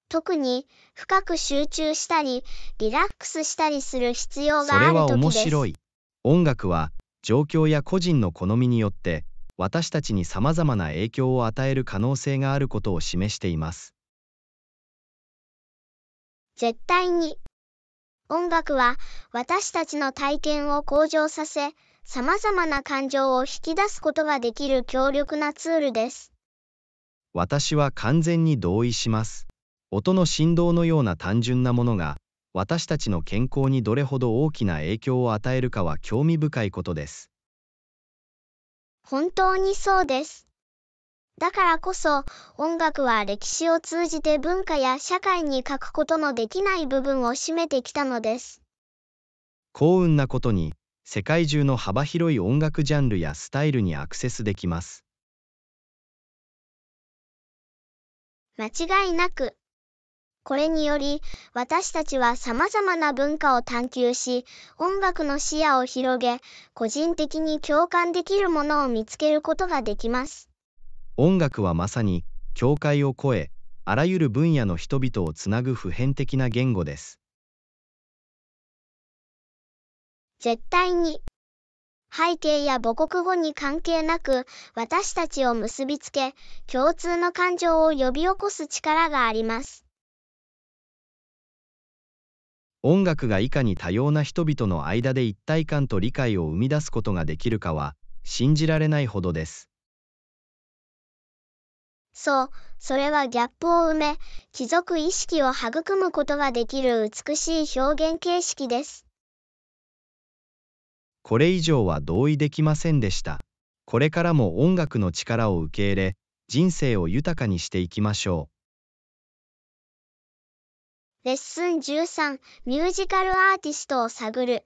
特に深く集中したりリラックスしたりする必要がある時です。それは面白い。音楽は状況や個人の好みによって私たちに様々な影響を与える可能性があることを示しています。絶対に音楽は私たちの体験を向上させ、様々な感情を引き出すことができる強力なツールです。私は完全に同意します。音の振動のような単純なものが、私たちの健康にどれほど大きな影響を与えるかは興味深いことです。本当にそうです。だからこそ、音楽は歴史を通じて文化や社会に書くことのできない部分を占めてきたのです。幸運なことに、世界中の幅広い音楽ジャンルやスタイルにアクセスできます。間違いなく、これにより、私たちは様々な文化を探求し、音楽の視野を広げ、個人的に共感できるものを見つけることができます。音楽はまさに、境界を越え、あらゆる分野の人々をつなぐ普遍的な言語です。絶対に。背景や母国語に関係なく、私たちを結びつけ、共通の感情を呼び起こす力があります。音楽がいかに多様な人々の間で一体感と理解を生み出すことができるかは信じられないほどです。そう、それはギャップを埋め、貴族意識を育むことができる美しい表現形式です。これ以上は同意できませんでした。これからも音楽の力を受け入れ、人生を豊かにしていきましょう。レッスン13ミュージカルアーティストを探る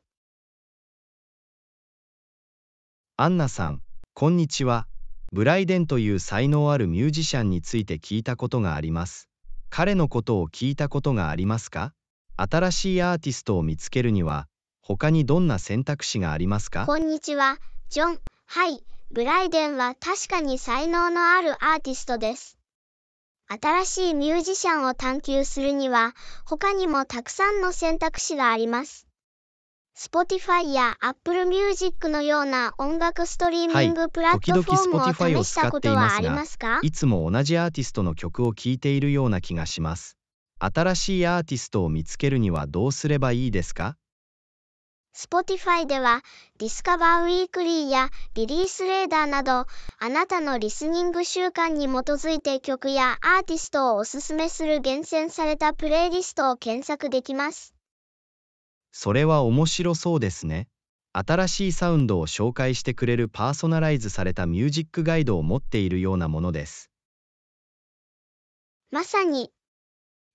アンナさんこんにちはブライデンという才能あるミュージシャンについて聞いたことがあります彼のことを聞いたことがありますか新しいアーティストを見つけるには他にどんな選択肢がありますかこんにちはジョンはいブライデンは確かに才能のあるアーティストです新しいミュージシャンを探求するには、他にもたくさんの選択肢があります。Spotify や Apple Music のような音楽ストリーミングプラットフォームを試したことはありますか、はい、いつも同じアーティストの曲を聴いているような気がします。新しいアーティストを見つけるにはどうすればいいですか Spotify では Discover Weekly やリリースレーダーなどあなたのリスニング習慣に基づいて曲やアーティストをおすすめする厳選されたプレイリストを検索できます。それは面白そうですね。新しいサウンドを紹介してくれるパーソナライズされたミュージックガイドを持っているようなものです。まさに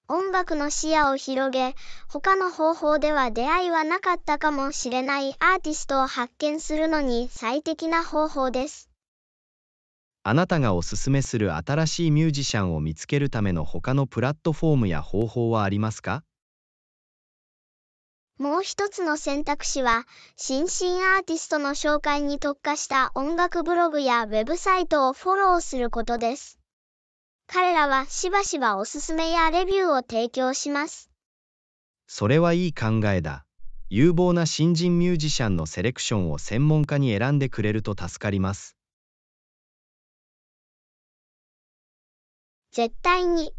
音楽の視野を広げ、他の方法では出会いはなかったかもしれないアーティストを発見するのに最適な方法です。あなたがおすすめする新しいミュージシャンを見つけるための他のプラットフォームや方法はありますかもう一つの選択肢は、新進アーティストの紹介に特化した音楽ブログやウェブサイトをフォローすることです。彼らはしばしばおすすめやレビューを提供します。それはいい考えだ。有望な新人ミュージシャンのセレクションを専門家に選んでくれると助かります。絶対に。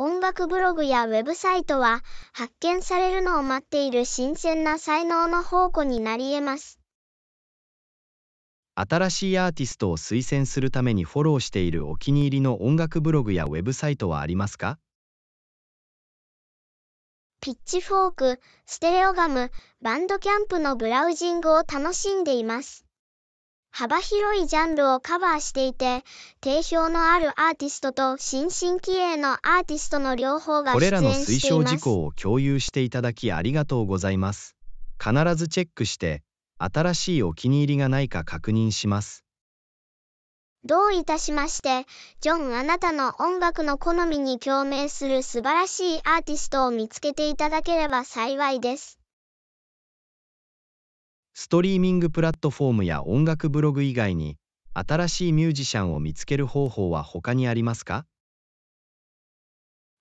音楽ブログやウェブサイトは発見されるのを待っている新鮮な才能の宝庫になり得ます。新しいアーティストを推薦するためにフォローしているお気に入りの音楽ブログやウェブサイトはありますかピッチフォーク、ステレオガム、バンドキャンプのブラウジングを楽しんでいます。幅広いジャンルをカバーしていて、定評のあるアーティストと新進気鋭のアーティストの両方がこれらの推奨事項を共有していただきありがとうございます。必ずチェックして、新しいお気に入りがないか確認します。どういたしまして、ジョンあなたの音楽の好みに共鳴する素晴らしいアーティストを見つけていただければ幸いです。ストリーミングプラットフォームや音楽ブログ以外に、新しいミュージシャンを見つける方法は他にありますか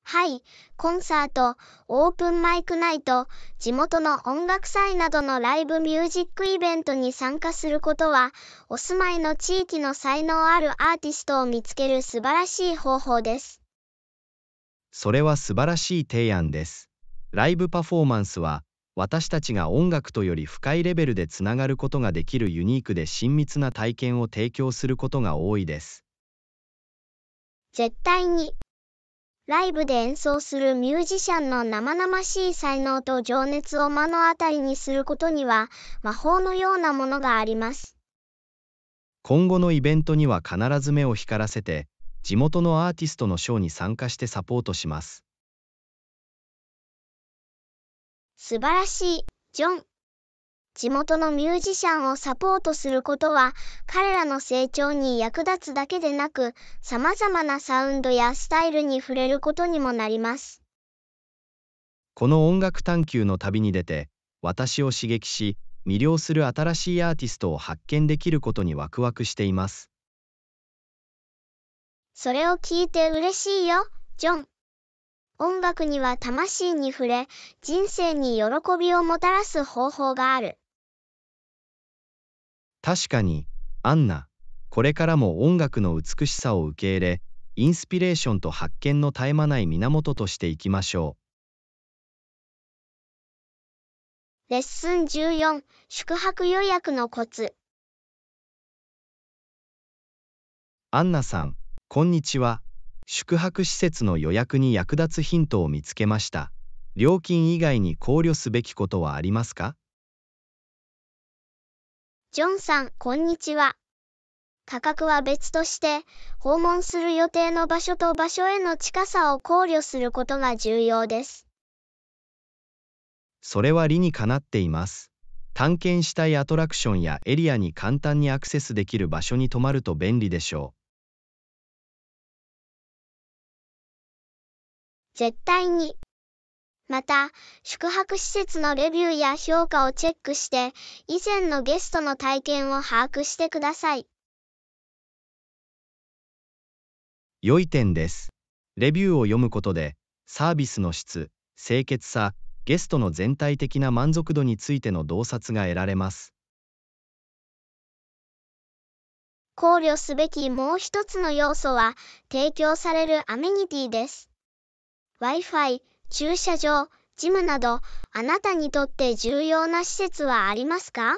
はい、コンサート、オープンマイクナイト、地元の音楽祭などのライブミュージックイベントに参加することは、お住まいの地域の才能あるアーティストを見つける素晴らしい方法です。それは素晴らしい提案です。ライブパフォーマンスは、私たちが音楽とより深いレベルでつながることができるユニークで親密な体験を提供することが多いです。絶対にライブで演奏するミュージシャンの生々しい才能と情熱を目の当たりにすることには魔法のようなものがあります。今後のイベントには必ず目を光らせて、地元のアーティストのショーに参加してサポートします。素晴らしい、ジョン。地元のミュージシャンをサポートすることは、彼らの成長に役立つだけでなく、様々なサウンドやスタイルに触れることにもなります。この音楽探求の旅に出て、私を刺激し、魅了する新しいアーティストを発見できることにワクワクしています。それを聞いて嬉しいよ、ジョン。音楽には魂に触れ、人生に喜びをもたらす方法がある。確かにアンナこれからも音楽の美しさを受け入れインスピレーションと発見の絶え間ない源としていきましょうレッスン14宿泊予約のコツアンナさんこんにちは宿泊施設の予約に役立つヒントを見つけました料金以外に考慮すべきことはありますかジョンさん、こんにちは。価格は別として、訪問する予定の場所と場所への近さを考慮することが重要です。それは理にかなっています。探検したいアトラクションやエリアに簡単にアクセスできる場所に泊まると便利でしょう。絶対にまた、宿泊施設のレビューや評価をチェックして、以前のゲストの体験を把握してください。良い点です。レビューを読むことで、サービスの質、清潔さ、ゲストの全体的な満足度についての洞察が得られます。考慮すべきもう一つの要素は、提供されるアメニティです。Wi-Fi、駐車場、ジムなど、あなたにとって重要な施設はありますか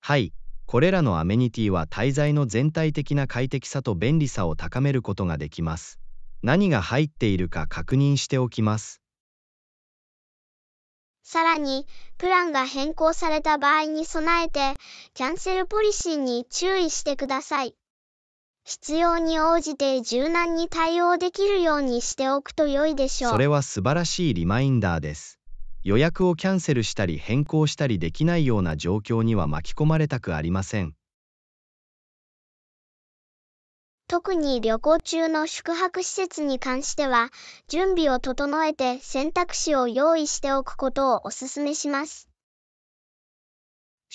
はい、これらのアメニティは滞在の全体的な快適さと便利さを高めることができます。何が入っているか確認しておきます。さらに、プランが変更された場合に備えて、キャンセルポリシーに注意してください。必要に応じて柔軟に対応できるようにしておくと良いでしょう。それは素晴らしいリマインダーです。予約をキャンセルしたり変更したりできないような状況には巻き込まれたくありません。特に旅行中の宿泊施設に関しては、準備を整えて選択肢を用意しておくことをお勧めします。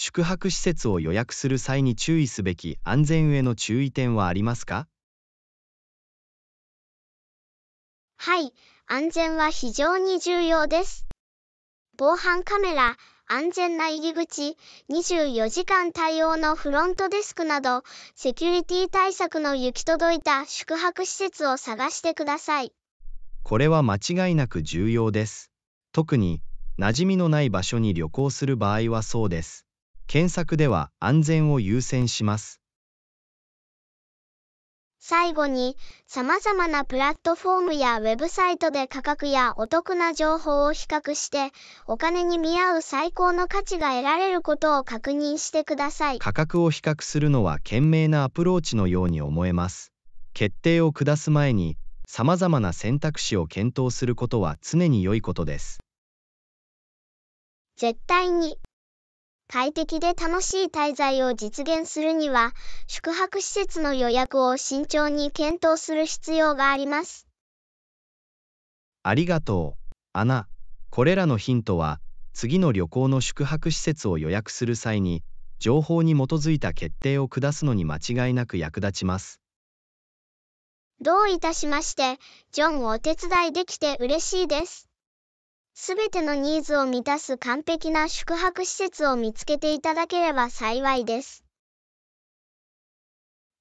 宿泊施設を予約する際に注意すべき安全への注意点はありますかはい、安全は非常に重要です。防犯カメラ、安全な入り口、24時間対応のフロントデスクなど、セキュリティ対策の行き届いた宿泊施設を探してください。これは間違いなく重要です。特に、馴染みのない場所に旅行する場合はそうです。検索では安全を優先します。最後に、様々なプラットフォームやウェブサイトで価格やお得な情報を比較して、お金に見合う最高の価値が得られることを確認してください。価格を比較するのは賢明なアプローチのように思えます。決定を下す前に、様々な選択肢を検討することは常に良いことです。絶対に。快適で楽しい滞在を実現するには、宿泊施設の予約を慎重に検討する必要があります。ありがとう、アナ。これらのヒントは、次の旅行の宿泊施設を予約する際に、情報に基づいた決定を下すのに間違いなく役立ちます。どういたしまして、ジョンをお手伝いできて嬉しいです。すべてのニーズを満たす完璧な宿泊施設を見つけていただければ幸いです。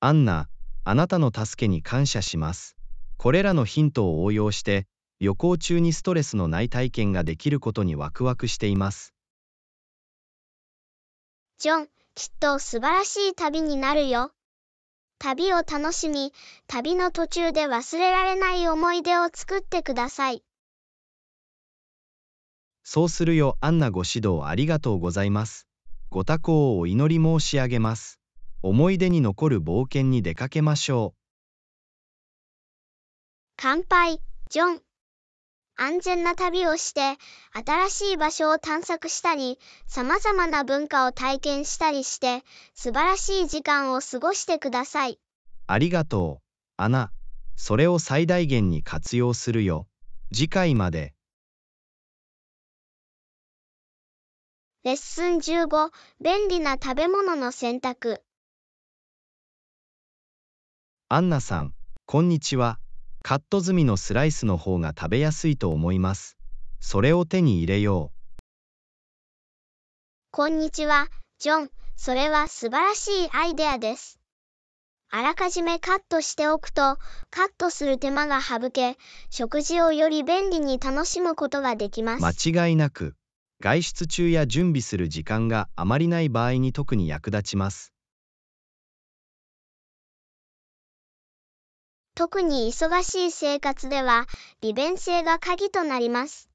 アンナ、あなたの助けに感謝します。これらのヒントを応用して、旅行中にストレスのない体験ができることにワクワクしています。ジョン、きっと素晴らしい旅になるよ。旅を楽しみ、旅の途中で忘れられない思い出を作ってください。そうするよアンナご指導ありがとうございます。ご多幸をお祈り申し上げます。思い出に残る冒険に出かけましょう。乾杯、ジョン。安全な旅をして、新しい場所を探索したり、様々な文化を体験したりして、素晴らしい時間を過ごしてください。ありがとう、アナ。それを最大限に活用するよ。次回まで。レッスン15、便利な食べ物の選択。アンナさん、こんにちは。カット済みのスライスの方が食べやすいと思います。それを手に入れよう。こんにちは、ジョン。それは素晴らしいアイデアです。あらかじめカットしておくと、カットする手間が省け、食事をより便利に楽しむことができます。間違いなく。外出中や準備する時間があまりない場合に特に役立ちます特に忙しい生活では利便性が鍵となります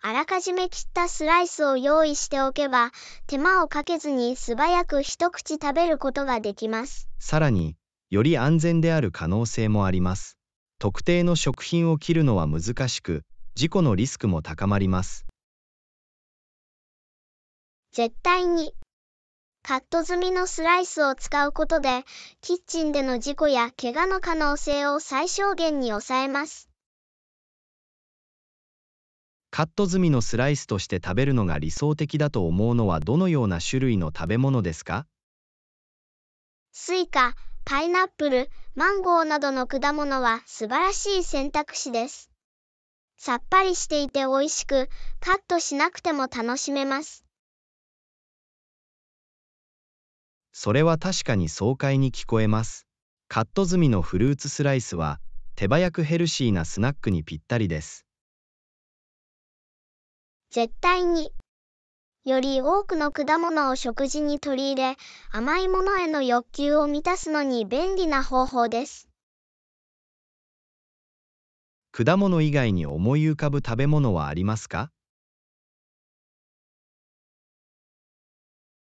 あらかじめ切ったスライスを用意しておけば手間をかけずに素早く一口食べることができますさらにより安全である可能性もあります特定の食品を切るのは難しく事故のリスクも高まります絶対に。カット済みのスライスを使うことで、キッチンでの事故や怪我の可能性を最小限に抑えます。カット済みのスライスとして食べるのが理想的だと思うのはどのような種類の食べ物ですかスイカ、パイナップル、マンゴーなどの果物は素晴らしい選択肢です。さっぱりしていて美味しく、カットしなくても楽しめます。それは確かに爽快に聞こえます。カット済みのフルーツスライスは手早くヘルシーなスナックにぴったりです。絶対により多くの果物を食事に取り入れ甘いものへの欲求を満たすのに便利な方法です果物以外に思い浮かぶ食べ物はありますか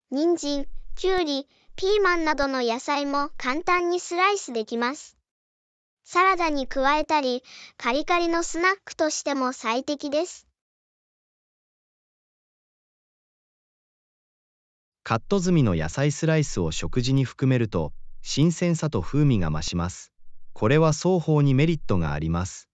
人参きゅうり、ピーマンなどの野菜も簡単にスライスできます。サラダに加えたり、カリカリのスナックとしても最適です。カット済みの野菜スライスを食事に含めると、新鮮さと風味が増します。これは双方にメリットがあります。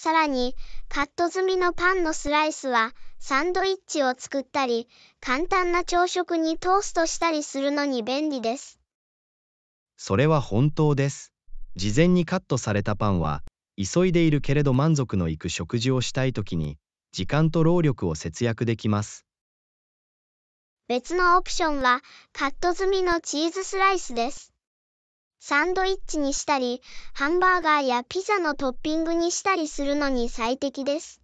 さらに、カット済みのパンのスライスは、サンドイッチを作ったり、簡単な朝食にトーストしたりするのに便利です。それは本当です。事前にカットされたパンは、急いでいるけれど満足のいく食事をしたい時に、時間と労力を節約できます。別のオプションは、カット済みのチーズスライスです。サンドイッチにしたり、ハンバーガーやピザのトッピングにしたりするのに最適です。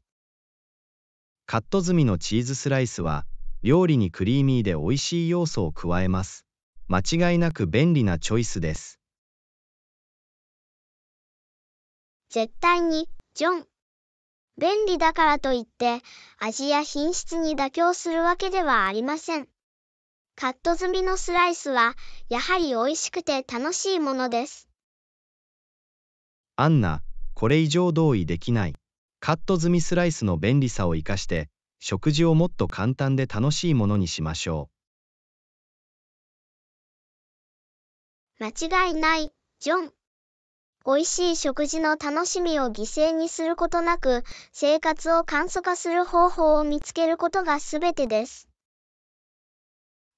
カット済みのチーズスライスは、料理にクリーミーで美味しい要素を加えます。間違いなく便利なチョイスです。絶対に、ジョン。便利だからといって、味や品質に妥協するわけではありません。カット済みのスライスは、やはり美味しくて楽しいものです。アンナ、これ以上同意できない。カット済みスライスの便利さを生かして、食事をもっと簡単で楽しいものにしましょう。間違いない、ジョン。美味しい食事の楽しみを犠牲にすることなく、生活を簡素化する方法を見つけることがすべてです。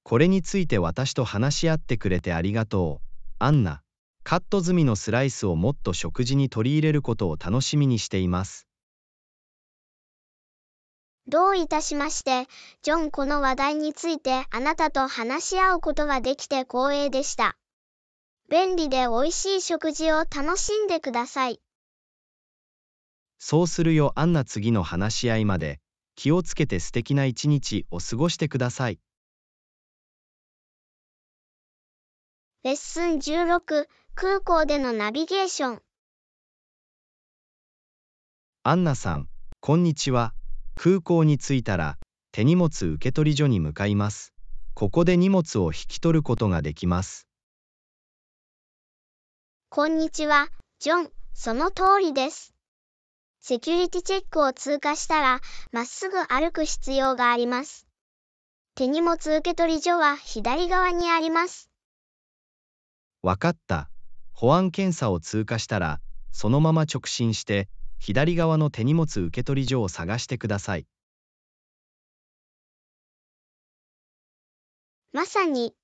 これについて私と話し合ってくれてありがとう。アンナ、カット済みのスライスをもっと食事に取り入れることを楽しみにしています。どういたしまして、ジョンこの話題についてあなたと話し合うことができて光栄でした。便利で美味しい食事を楽しんでください。そうするよアンナ次の話し合いまで、気をつけて素敵な一日を過ごしてください。レッスン16空港でのナビゲーションアンナさんこんにちは空港に着いたら手荷物受け取り所に向かいますここで荷物を引き取ることができますこんにちはジョンその通りですセキュリティチェックを通過したらまっすぐ歩く必要があります手荷物受け取り所は左側にあります分かった。保安検査を通過したら、そのまま直進して、左側の手荷物受け取り所を探してください。まさに、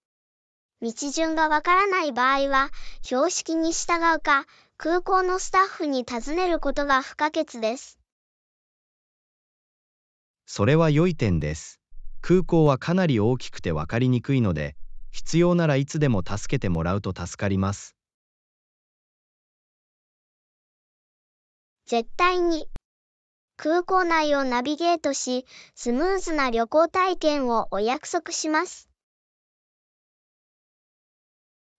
道順がわからない場合は、標識に従うか、空港のスタッフに尋ねることが不可欠です。それは良い点です。空港はかなり大きくて分かりにくいので、必要ならいつでも助けてもらうと助かります絶対に空港内をナビゲートしスムーズな旅行体験をお約束します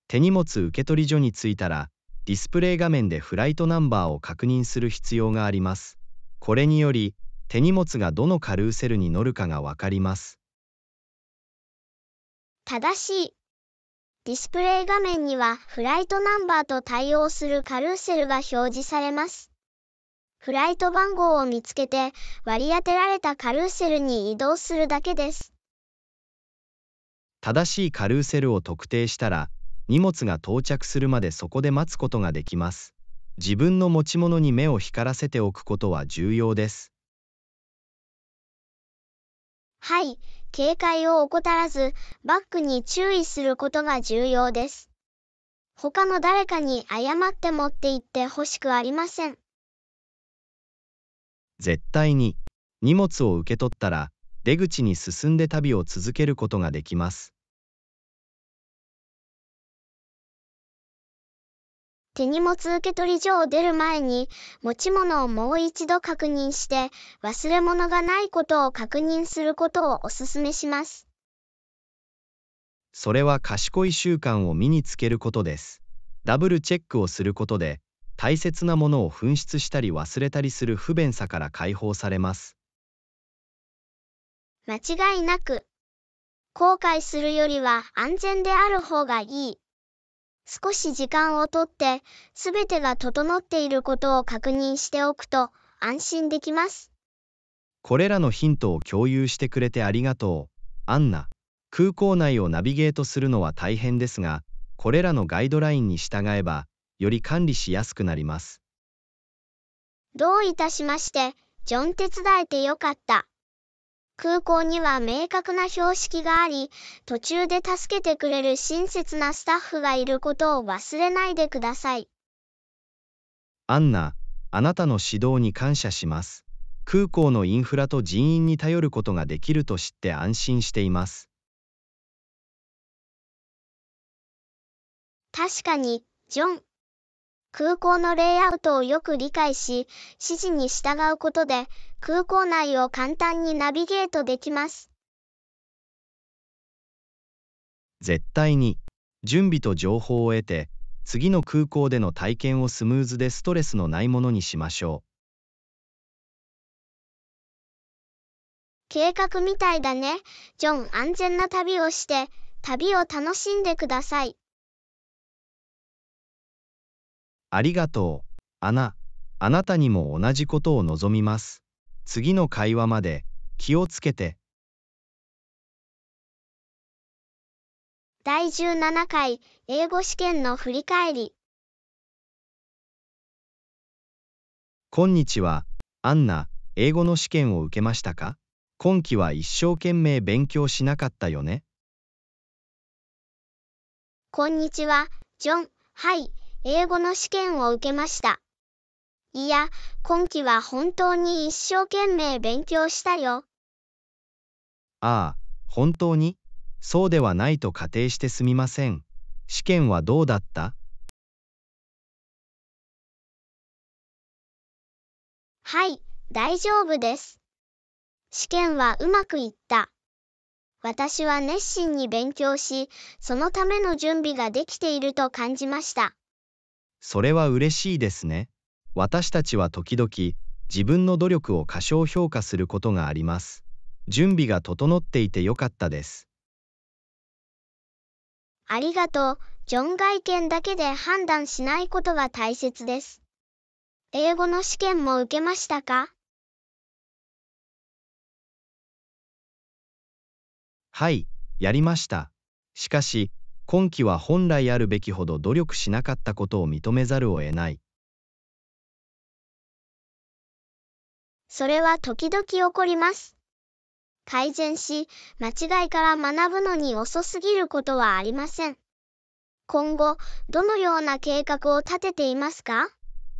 手荷物受け取り所に着いたらディスプレイ画面でフライトナンバーを確認する必要がありますこれにより手荷物がどのカルーセルに乗るかがわかります正しい。ディスプレイ画面にはフライトナンバーと対応するカルーセルが表示されます。フライト番号を見つけて割り当てられたカルーセルに移動するだけです。正しいカルーセルを特定したら荷物が到着するまでそこで待つことができます。自分の持ち物に目を光らせておくことは重要です。はい、警戒を怠らず、バックに注意することが重要です。他の誰かに謝って持って行ってほしくありません。絶対に荷物を受け取ったら出口に進んで旅を続けることができます。手荷物受取所を出る前に、持ち物をもう一度確認して、忘れ物がないことを確認することをお勧めします。それは賢い習慣を身につけることです。ダブルチェックをすることで、大切なものを紛失したり忘れたりする不便さから解放されます。間違いなく、後悔するよりは安全である方がいい。少し時間をとって、すべてが整っていることを確認しておくと安心できます。これらのヒントを共有してくれてありがとう、アンナ。空港内をナビゲートするのは大変ですが、これらのガイドラインに従えば、より管理しやすくなります。どういたしまして、ジョン手伝えてよかった。空港には明確な標識があり、途中で助けてくれる親切なスタッフがいることを忘れないでください。アンナ、あなたの指導に感謝します。空港のインフラと人員に頼ることができると知って安心しています。確かに、ジョン。空港のレイアウトをよく理解し、指示に従うことで、空港内を簡単にナビゲートできます。絶対に、準備と情報を得て、次の空港での体験をスムーズでストレスのないものにしましょう。計画みたいだね。ジョン、安全な旅をして、旅を楽しんでください。ありがとう、アナ。あなたにも同じことを望みます。次の会話まで気をつけて。第17回英語試験の振り返り。こんにちは、アンナ。英語の試験を受けましたか今期は一生懸命勉強しなかったよね。こんにちは、ジョン。はい、英語の試験を受けました。いや、今期は本当に一生懸命勉強したよ。ああ、本当にそうではないと仮定してすみません。試験はどうだったはい、大丈夫です。試験はうまくいった。私は熱心に勉強し、そのための準備ができていると感じました。それは嬉しいですね。私たちは時々自分の努力を過小評価することがあります。準備が整っていてよかったです。ありがとう。ジョン外見だけで判断しないことが大切です。英語の試験も受けましたかはい、やりました。しかし、今期は本来あるべきほど努力しなかったことを認めざるを得ない。それは時々起こります。改善し、間違いから学ぶのに遅すぎることはありません。今後、どのような計画を立てていますか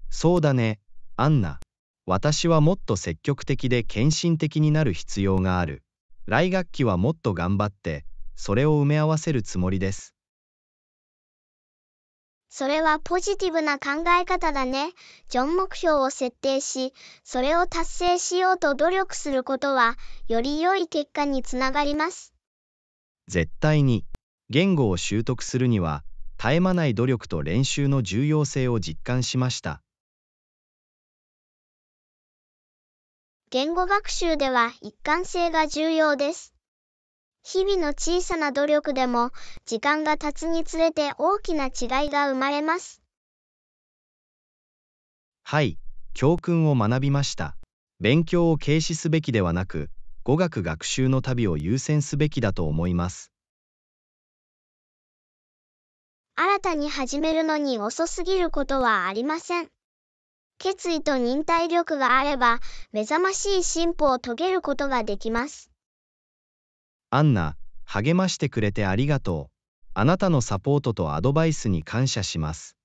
そうだね、アンナ。私はもっと積極的で献身的になる必要がある。来学期はもっと頑張って、それを埋め合わせるつもりです。それはポジティブな考え方だね。ジョン目標を設定し、それを達成しようと努力することは、より良い結果につながります。絶対に、言語を習得するには、絶え間ない努力と練習の重要性を実感しました。言語学習では一貫性が重要です。日々の小さな努力でも、時間が経つにつれて大きな違いが生まれます。はい、教訓を学びました。勉強を軽視すべきではなく、語学学習の旅を優先すべきだと思います。新たに始めるのに遅すぎることはありません。決意と忍耐力があれば、目覚ましい進歩を遂げることができます。アンナ、励ましてくれてありがとう。あなたのサポートとアドバイスに感謝します。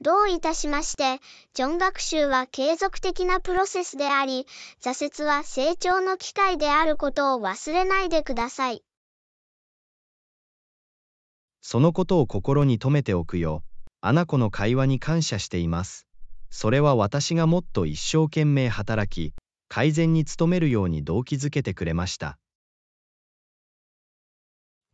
どういたしまして、ジョン学習は継続的なプロセスであり、挫折は成長の機会であることを忘れないでください。そのことを心に留めておくよ。アナコの会話に感謝しています。それは私がもっと一生懸命働き、改善に努めるように動機づけてくれました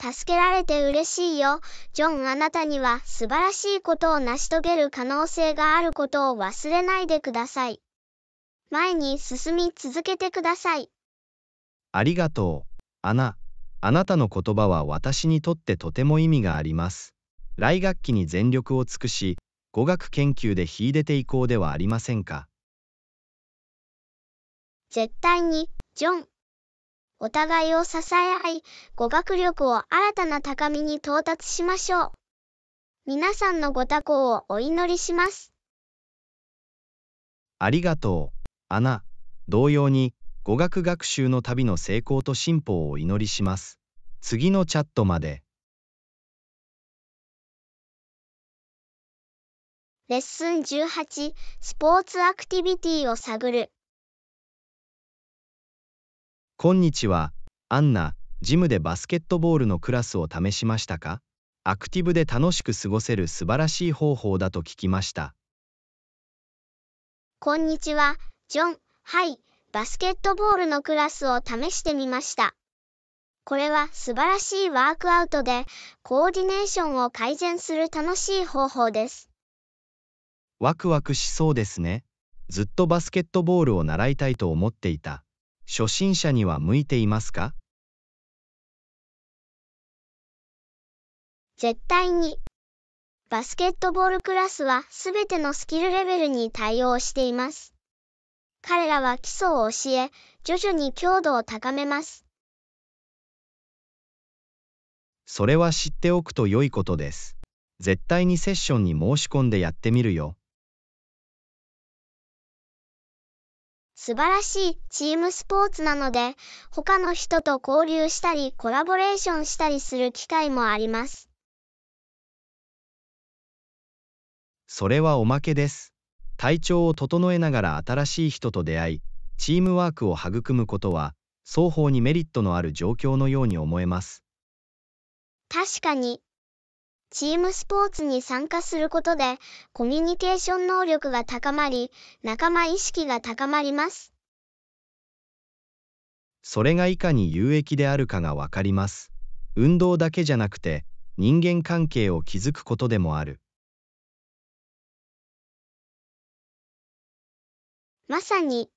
助けられて嬉しいよ。ジョンあなたには素晴らしいことを成し遂げる可能性があることを忘れないでください。前に進み続けてください。ありがとう、アナ。あなたの言葉は私にとってとても意味があります。来学期に全力を尽くし、語学研究で秀でていこうではありませんか。絶対に、ジョン。お互いを支え合い、語学力を新たな高みに到達しましょう。皆さんのご多幸をお祈りします。ありがとう、アナ。同様に、語学学習の旅の成功と進歩をお祈りします。次のチャットまで。レッスン18、スポーツアクティビティを探る。こんにちは、アンナ、ジムでバスケットボールのクラスを試しましたかアクティブで楽しく過ごせる素晴らしい方法だと聞きました。こんにちは、ジョン。はい、バスケットボールのクラスを試してみました。これは素晴らしいワークアウトで、コーディネーションを改善する楽しい方法です。ワクワクしそうですね。ずっとバスケットボールを習いたいと思っていた。初心者には向いていますか絶対に。バスケットボールクラスはすべてのスキルレベルに対応しています。彼らは基礎を教え、徐々に強度を高めます。それは知っておくと良いことです。絶対にセッションに申し込んでやってみるよ。素晴らしいチームスポーツなので、他の人と交流したりコラボレーションしたりする機会もあります。それはおまけです。体調を整えながら新しい人と出会い、チームワークを育むことは、双方にメリットのある状況のように思えます。確かに、チームスポーツに参加することで、コミュニケーション能力が高まり、仲間意識が高まります。それがいかに有益であるかがわかります。運動だけじゃなくて、人間関係を築くことでもある。まさに、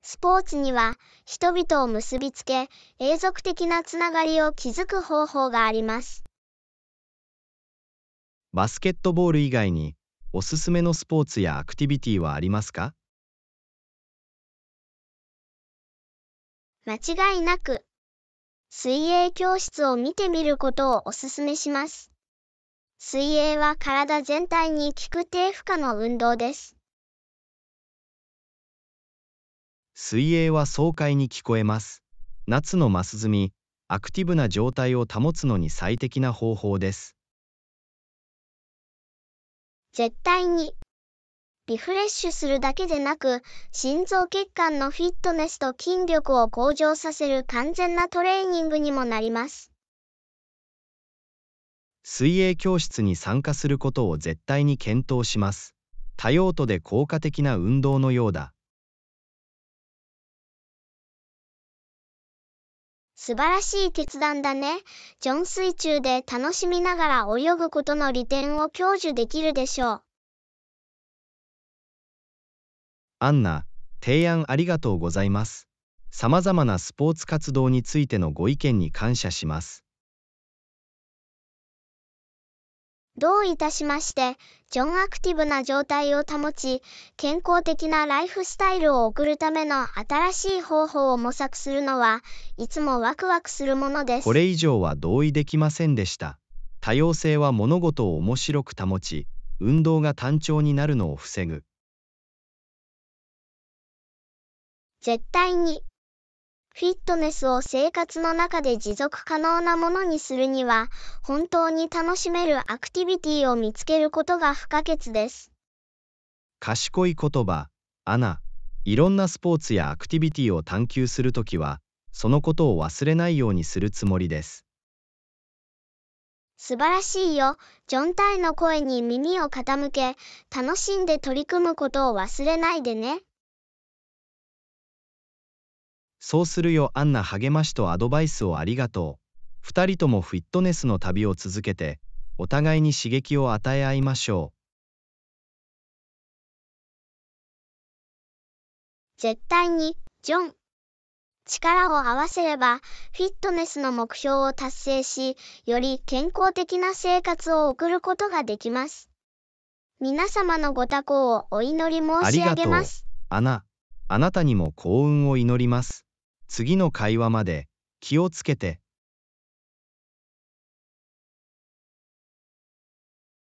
スポーツには人々を結びつけ、永続的なつながりを築く方法があります。バスケットボール以外におすすめのスポーツやアクティビティはありますか間違いなく水泳教室を見てみることをおすすめします。水泳は体全体に効く低負荷の運動です。水泳は爽快に聞こえます。夏のマス積み、アクティブな状態を保つのに最適な方法です。絶対に。リフレッシュするだけでなく、心臓血管のフィットネスと筋力を向上させる完全なトレーニングにもなります。水泳教室に参加することを絶対に検討します。多用途で効果的な運動のようだ。素晴らしい決断だね。ジョン水中で楽しみながら泳ぐことの利点を享受できるでしょう。アンナ、提案ありがとうございます。様々なスポーツ活動についてのご意見に感謝します。どういたしまして、ジョンアクティブな状態を保ち、健康的なライフスタイルを送るための新しい方法を模索するのは、いつもワクワクするものです。これ以上は同意できませんでした。多様性は物事を面白く保ち、運動が単調になるのを防ぐ。絶対に。フィットネスを生活の中で持続可能なものにするには、本当に楽しめるアクティビティを見つけることが不可欠です。賢い言葉、アナ、いろんなスポーツやアクティビティを探求するときは、そのことを忘れないようにするつもりです。素晴らしいよ。ジョン・タイの声に耳を傾け、楽しんで取り組むことを忘れないでね。そうするよアンナ励ましとアドバイスをありがとう。二人ともフィットネスの旅を続けて、お互いに刺激を与え合いましょう。絶対に、ジョン。力を合わせれば、フィットネスの目標を達成し、より健康的な生活を送ることができます。皆様のご多幸をお祈り申し上げます。あナ。あなたにも幸運を祈ります。次の会話まで気をつけて